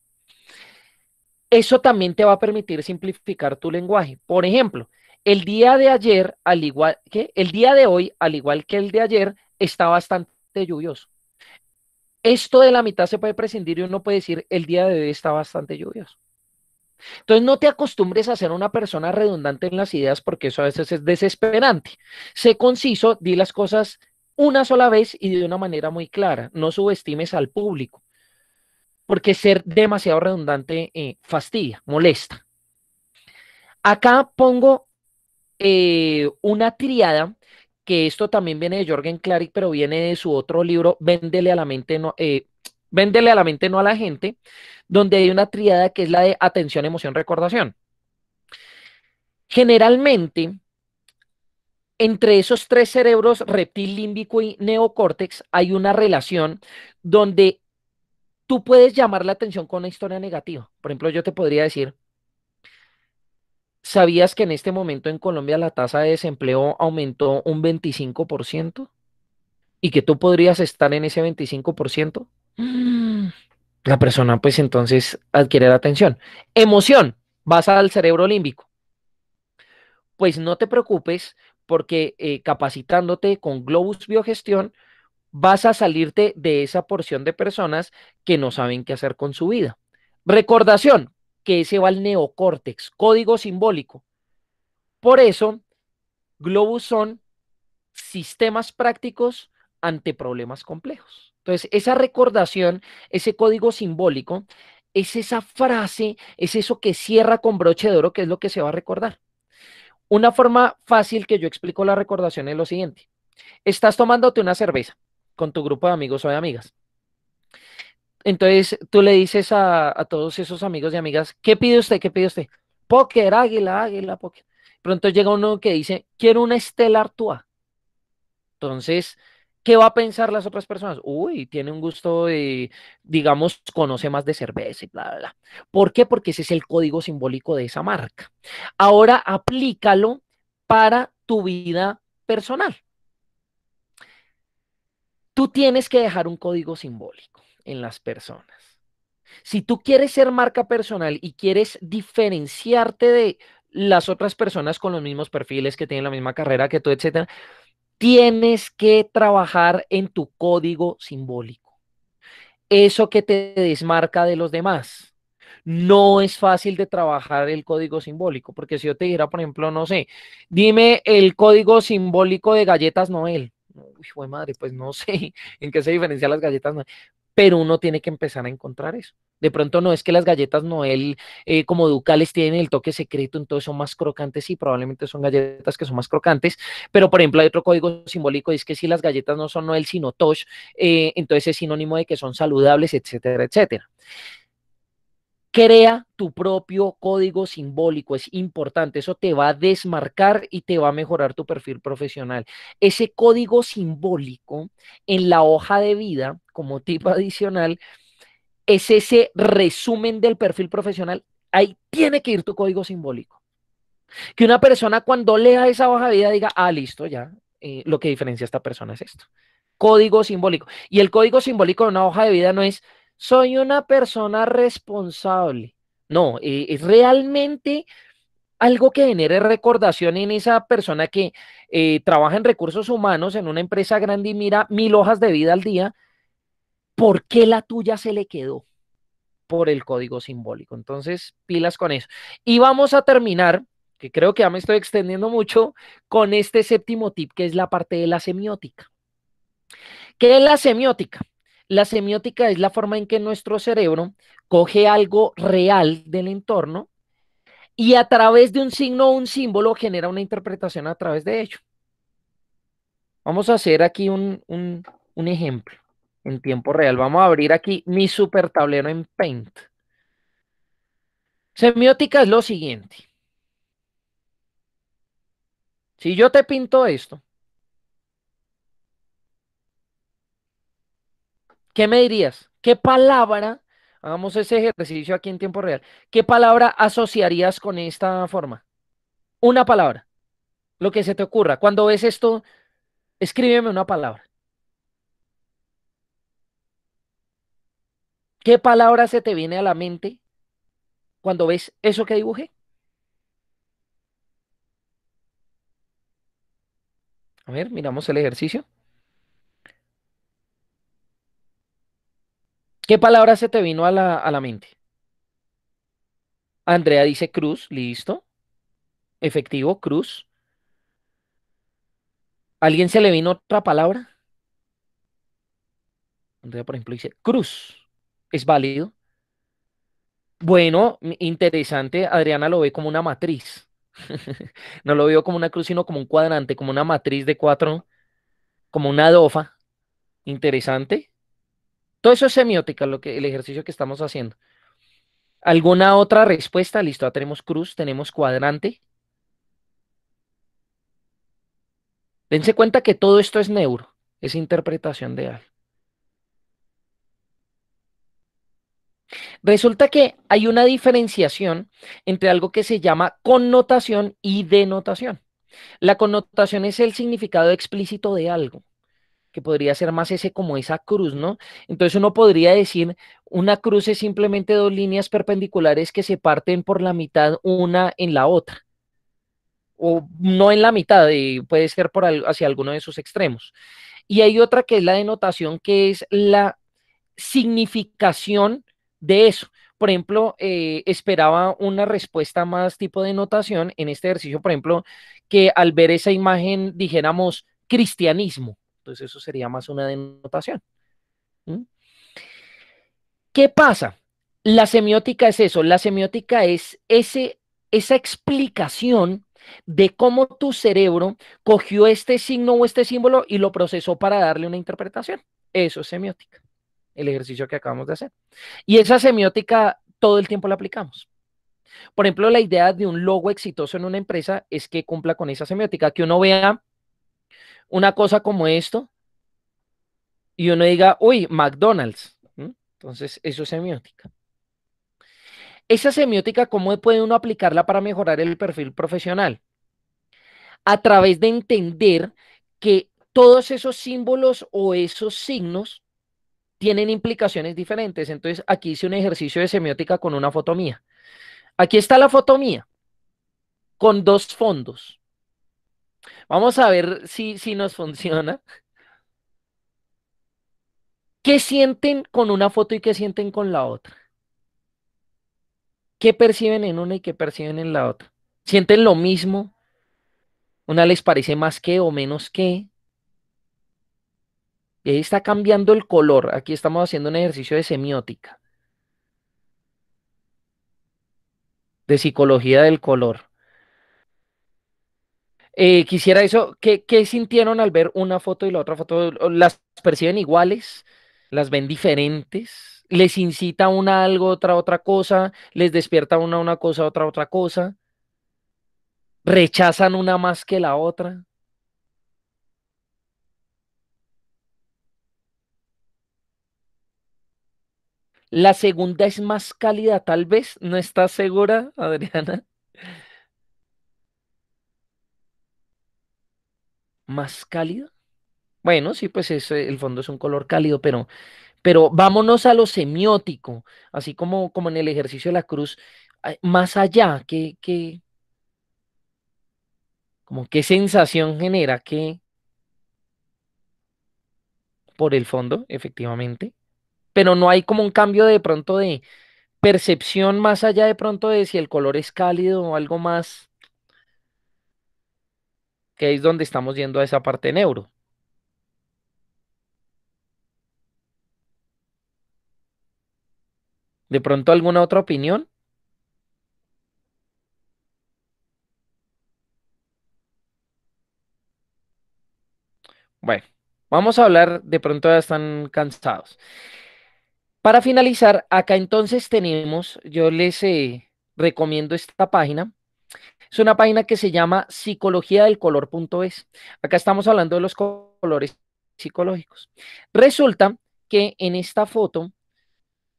Eso también te va a permitir simplificar tu lenguaje. Por ejemplo, el día de ayer, al igual que el día de hoy, al igual que el de ayer, está bastante lluvioso. Esto de la mitad se puede prescindir y uno puede decir el día de hoy está bastante lluvioso. Entonces no te acostumbres a ser una persona redundante en las ideas porque eso a veces es desesperante. Sé conciso, di las cosas una sola vez y de una manera muy clara. No subestimes al público, porque ser demasiado redundante eh, fastidia, molesta. Acá pongo eh, una triada, que esto también viene de Jorgen Claric pero viene de su otro libro, Véndele a la mente, no, eh, Véndele a la mente, no a la gente, donde hay una triada que es la de atención, emoción, recordación. Generalmente, entre esos tres cerebros, reptil límbico y neocórtex, hay una relación donde tú puedes llamar la atención con una historia negativa. Por ejemplo, yo te podría decir, ¿sabías que en este momento en Colombia la tasa de desempleo aumentó un 25%? Y que tú podrías estar en ese 25%. Mm. La persona pues entonces adquiere la atención. Emoción, vas al cerebro límbico. Pues no te preocupes porque eh, capacitándote con Globus Biogestión vas a salirte de esa porción de personas que no saben qué hacer con su vida. Recordación, que ese va al neocórtex, código simbólico. Por eso, Globus son sistemas prácticos ante problemas complejos. Entonces, esa recordación, ese código simbólico, es esa frase, es eso que cierra con broche de oro, que es lo que se va a recordar. Una forma fácil que yo explico la recordación es lo siguiente. Estás tomándote una cerveza con tu grupo de amigos o de amigas. Entonces tú le dices a, todos esos amigos y amigas, ¿qué pide usted? ¿Qué pide usted? Póker, águila, águila, póker. Pronto llega uno que dice, quiero una Estela tua. Entonces, ¿qué va a pensar las otras personas? Uy, tiene un gusto de, digamos, conoce más de cerveza y bla, bla, bla. ¿Por qué? Porque ese es el código simbólico de esa marca. Ahora aplícalo para tu vida personal. Tú tienes que dejar un código simbólico en las personas. Si tú quieres ser marca personal y quieres diferenciarte de las otras personas con los mismos perfiles que tienen la misma carrera que tú, etcétera, tienes que trabajar en tu código simbólico. Eso que te desmarca de los demás. No es fácil de trabajar el código simbólico, porque si yo te dijera, por ejemplo, no sé, dime el código simbólico de galletas Noel. Uy, madre, pues no sé en qué se diferencian las galletas Noel pero uno tiene que empezar a encontrar eso. De pronto no es que las galletas Noel eh, como ducales tienen el toque secreto, entonces son más crocantes y probablemente son galletas que son más crocantes, pero por ejemplo hay otro código simbólico, es que si las galletas no son Noel sino Tosh, eh, entonces es sinónimo de que son saludables, etcétera, etcétera. Crea tu propio código simbólico, es importante, eso te va a desmarcar y te va a mejorar tu perfil profesional. Ese código simbólico en la hoja de vida, como tipo adicional, es ese resumen del perfil profesional. Ahí tiene que ir tu código simbólico. Que una persona cuando lea esa hoja de vida diga, ah, listo, ya, eh, lo que diferencia a esta persona es esto. Código simbólico. Y el código simbólico de una hoja de vida no es soy una persona responsable. No, eh, es realmente algo que genere recordación en esa persona que eh, trabaja en recursos humanos en una empresa grande y mira mil hojas de vida al día. ¿Por qué la tuya se le quedó? Por el código simbólico. Entonces, pilas con eso. Y vamos a terminar, que creo que ya me estoy extendiendo mucho, con este séptimo tip, que es la parte de la semiótica. ¿Qué es la semiótica? La semiótica es la forma en que nuestro cerebro coge algo real del entorno y a través de un signo o un símbolo genera una interpretación a través de ello. Vamos a hacer aquí un, un ejemplo en tiempo real. Vamos a abrir aquí mi super tablero en Paint. Semiótica es lo siguiente. Si yo te pinto esto, ¿qué me dirías? ¿Qué palabra, hagamos ese ejercicio aquí en tiempo real, qué palabra asociarías con esta forma? Una palabra, lo que se te ocurra. Cuando ves esto, escríbeme una palabra. ¿Qué palabra se te viene a la mente cuando ves eso que dibujé? A ver, miramos el ejercicio. ¿Qué palabra se te vino a la, mente? Andrea dice cruz, listo. Efectivo, cruz. ¿Alguien se le vino otra palabra? Andrea, por ejemplo, dice cruz. ¿Es válido? Bueno, interesante. Adriana lo ve como una matriz. no lo veo como una cruz, sino como un cuadrante, como una matriz de cuatro, como una dofa. Interesante. Todo eso es semiótica, lo que, el ejercicio que estamos haciendo. ¿Alguna otra respuesta? Listo, ya tenemos cruz, tenemos cuadrante. Dense cuenta que todo esto es neuro, es interpretación de algo. Resulta que hay una diferenciación entre algo que se llama connotación y denotación. La connotación es el significado explícito de algo que podría ser más ese como esa cruz, ¿no? Entonces uno podría decir, una cruz es simplemente dos líneas perpendiculares que se parten por la mitad una en la otra. O no en la mitad, eh, puede ser por hacia alguno de sus extremos. Y hay otra que es la denotación, que es la significación de eso. Por ejemplo, eh, esperaba una respuesta más tipo de notación en este ejercicio, por ejemplo, que al ver esa imagen dijéramos cristianismo. Entonces eso sería más una denotación. ¿Qué pasa? La semiótica es eso, la semiótica es ese, esa explicación de cómo tu cerebro cogió este signo o este símbolo y lo procesó para darle una interpretación. Eso es semiótica, el ejercicio que acabamos de hacer. Y esa semiótica todo el tiempo la aplicamos. Por ejemplo, la idea de un logo exitoso en una empresa es que cumpla con esa semiótica, que uno vea una cosa como esto y uno diga, uy, McDonald's. Entonces, eso es semiótica. Esa semiótica, ¿cómo puede uno aplicarla para mejorar el perfil profesional? A través de entender que todos esos símbolos o esos signos tienen implicaciones diferentes. Entonces, aquí hice un ejercicio de semiótica con una foto mía. Aquí está la foto mía, con dos fondos. Vamos a ver si, nos funciona. ¿Qué sienten con una foto y qué sienten con la otra? ¿Qué perciben en una y qué perciben en la otra? ¿Sienten lo mismo? ¿Una les parece más que o menos que? Y ahí está cambiando el color. Aquí estamos haciendo un ejercicio de semiótica. De psicología del color. Eh, quisiera eso, ¿qué, sintieron al ver una foto y la otra foto? ¿Las perciben iguales? ¿Las ven diferentes? ¿Les incita una algo, otra otra cosa? ¿Les despierta una una cosa, otra otra cosa? ¿Rechazan una más que la otra? La segunda es más cálida, tal vez. ¿No estás segura, Adriana? más cálido. Bueno, sí, pues eh, el fondo es un color cálido, pero, pero vámonos a lo semiótico, así como, como en el ejercicio de la cruz, eh, más allá, ¿qué, como qué sensación genera que por el fondo, efectivamente, pero no hay como un cambio de pronto de percepción más allá de pronto de si el color es cálido o algo más que es donde estamos yendo a esa parte neuro. ¿De pronto alguna otra opinión? Bueno, vamos a hablar, de pronto ya están cansados. Para finalizar, acá entonces tenemos, yo les eh, recomiendo esta página, es una página que se llama psicología del color.es. Acá estamos hablando de los colores psicológicos. Resulta que en esta foto,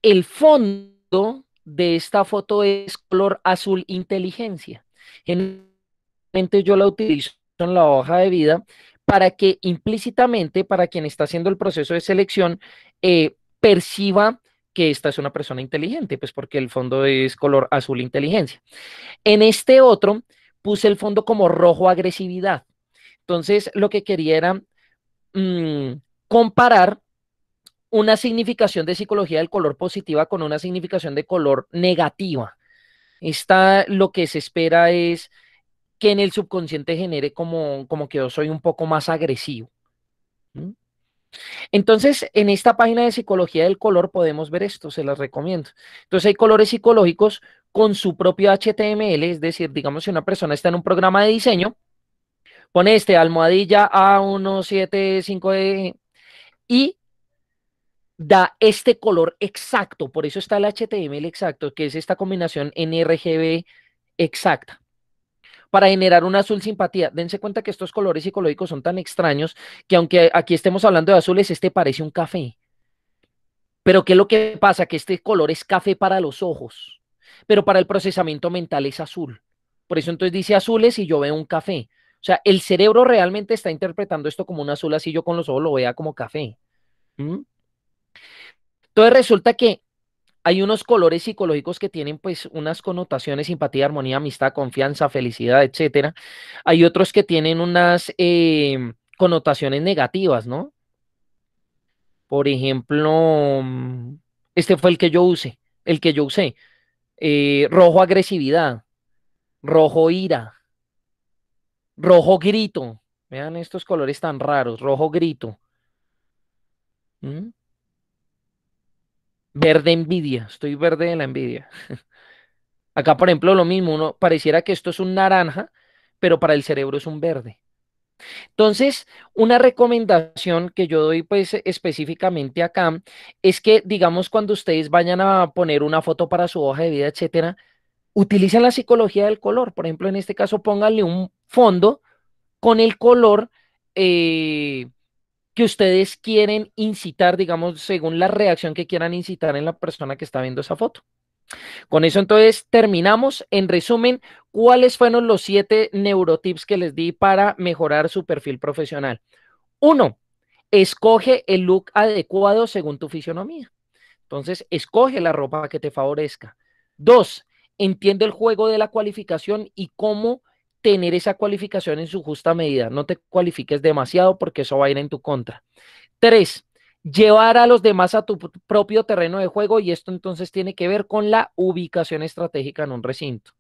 el fondo de esta foto es color azul inteligencia. Generalmente yo la utilizo en la hoja de vida para que implícitamente, para quien está haciendo el proceso de selección, eh, perciba que esta es una persona inteligente, pues porque el fondo es color azul inteligencia. En este otro puse el fondo como rojo agresividad. Entonces lo que quería era mm, comparar una significación de psicología del color positiva con una significación de color negativa. Esta lo que se espera es que en el subconsciente genere como, como que yo soy un poco más agresivo. Entonces, en esta página de psicología del color podemos ver esto, se las recomiendo. Entonces, hay colores psicológicos con su propio HTML, es decir, digamos, si una persona está en un programa de diseño, pone este almohadilla A175 y da este color exacto, por eso está el HTML exacto, que es esta combinación NRGB exacta para generar un azul simpatía. Dense cuenta que estos colores psicológicos son tan extraños que aunque aquí estemos hablando de azules, este parece un café. Pero ¿qué es lo que pasa? Que este color es café para los ojos, pero para el procesamiento mental es azul. Por eso entonces dice azules y yo veo un café. O sea, el cerebro realmente está interpretando esto como un azul, así yo con los ojos lo vea como café. Mm. Entonces resulta que hay unos colores psicológicos que tienen pues unas connotaciones, simpatía, armonía, amistad, confianza, felicidad, etcétera. Hay otros que tienen unas em, connotaciones negativas, ¿no? Por ejemplo, mm, este fue el que yo usé, el que yo usé. Eh, rojo agresividad, rojo ira, rojo grito. Vean estos colores tan raros, rojo grito. ¿Mm? Verde envidia, estoy verde de la envidia. Acá, por ejemplo, lo mismo, uno pareciera que esto es un naranja, pero para el cerebro es un verde. Entonces, una recomendación que yo doy pues específicamente acá es que digamos cuando ustedes vayan a poner una foto para su hoja de vida, etcétera, utilicen la psicología del color. Por ejemplo, en este caso pónganle un fondo con el color eh, que ustedes quieren incitar, digamos, según la reacción que quieran incitar en la persona que está viendo esa foto. Con eso entonces terminamos. En resumen, ¿cuáles fueron los siete neurotips que les di para mejorar su perfil profesional? Uno, escoge el look adecuado según tu fisionomía. Entonces, escoge la ropa que te favorezca. Dos, entiende el juego de la cualificación y cómo tener esa cualificación en su justa medida. No te cualifiques demasiado porque eso va a ir en tu contra. Tres, llevar a los demás a tu propio terreno de juego y esto entonces tiene que ver con la ubicación estratégica en un recinto.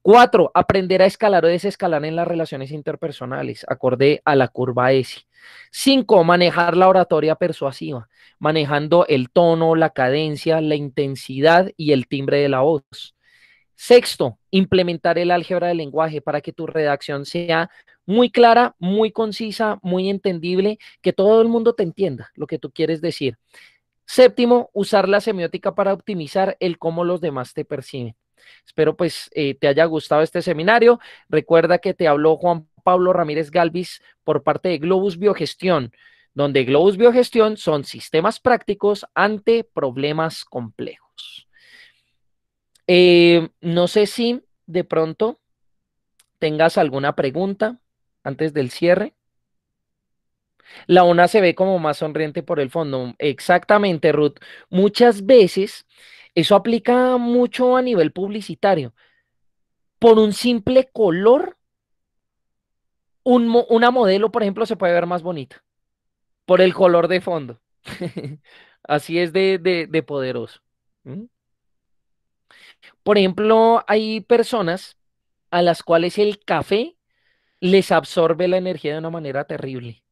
Cuatro, aprender a escalar o desescalar en las relaciones interpersonales, acorde a la curva S. Cinco, manejar la oratoria persuasiva, manejando el tono, la cadencia, la intensidad y el timbre de la voz. Sexto, implementar el álgebra del lenguaje para que tu redacción sea muy clara, muy concisa, muy entendible, que todo el mundo te entienda lo que tú quieres decir. Séptimo, usar la semiótica para optimizar el cómo los demás te perciben. Espero pues eh, te haya gustado este seminario. Recuerda que te habló Juan Pablo Ramírez Galvis por parte de Globus Biogestión, donde Globus Biogestión son sistemas prácticos ante problemas complejos. Eh, no sé si de pronto tengas alguna pregunta antes del cierre. La una se ve como más sonriente por el fondo. Exactamente, Ruth. Muchas veces eso aplica mucho a nivel publicitario. Por un simple color, una modelo, por ejemplo, se puede ver más bonita. Por el color de fondo. Así es de, poderoso. Por ejemplo, hay personas a las cuales el café les absorbe la energía de una manera terrible.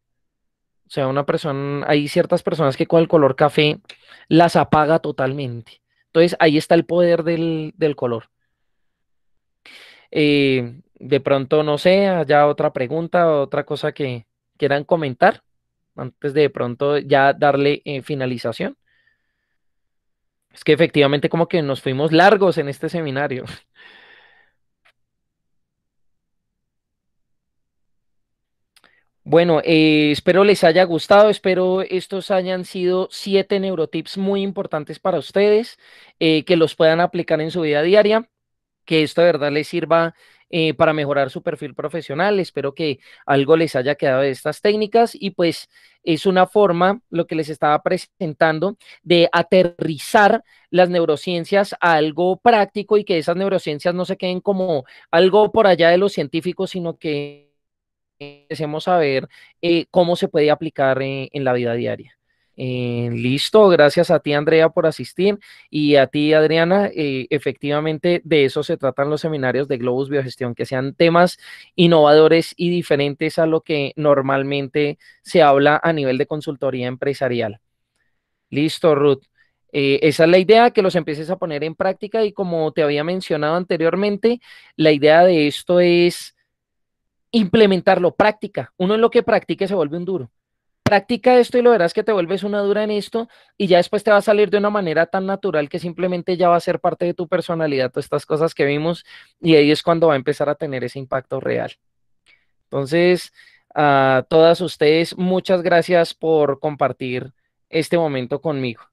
O sea, una persona, hay ciertas personas que con el color café las apaga totalmente. Entonces, ahí está el poder del, color. Eh, de pronto, no sé, haya otra pregunta, otra cosa que quieran comentar, antes de pronto ya darle eh, finalización. Es que efectivamente como que nos fuimos largos en este seminario. Bueno, eh, espero les haya gustado, espero estos hayan sido siete neurotips muy importantes para ustedes, eh, que los puedan aplicar en su vida diaria, que esto de verdad les sirva eh, para mejorar su perfil profesional. Espero que algo les haya quedado de estas técnicas y pues es una forma, lo que les estaba presentando, de aterrizar las neurociencias a algo práctico y que esas neurociencias no se queden como algo por allá de los científicos, sino que empecemos a ver eh, cómo se puede aplicar eh, en la vida diaria. Eh, listo, gracias a ti Andrea por asistir y a ti Adriana. Eh, efectivamente, de eso se tratan los seminarios de Globus Biogestión, que sean temas innovadores y diferentes a lo que normalmente se habla a nivel de consultoría empresarial. Listo, Ruth. Eh, esa es la idea, que los empieces a poner en práctica y como te había mencionado anteriormente, la idea de esto es implementarlo, práctica. Uno en lo que practique se vuelve un duro practica esto y lo verás que te vuelves una dura en esto y ya después te va a salir de una manera tan natural que simplemente ya va a ser parte de tu personalidad, todas estas cosas que vimos y ahí es cuando va a empezar a tener ese impacto real. Entonces, a todas ustedes, muchas gracias por compartir este momento conmigo.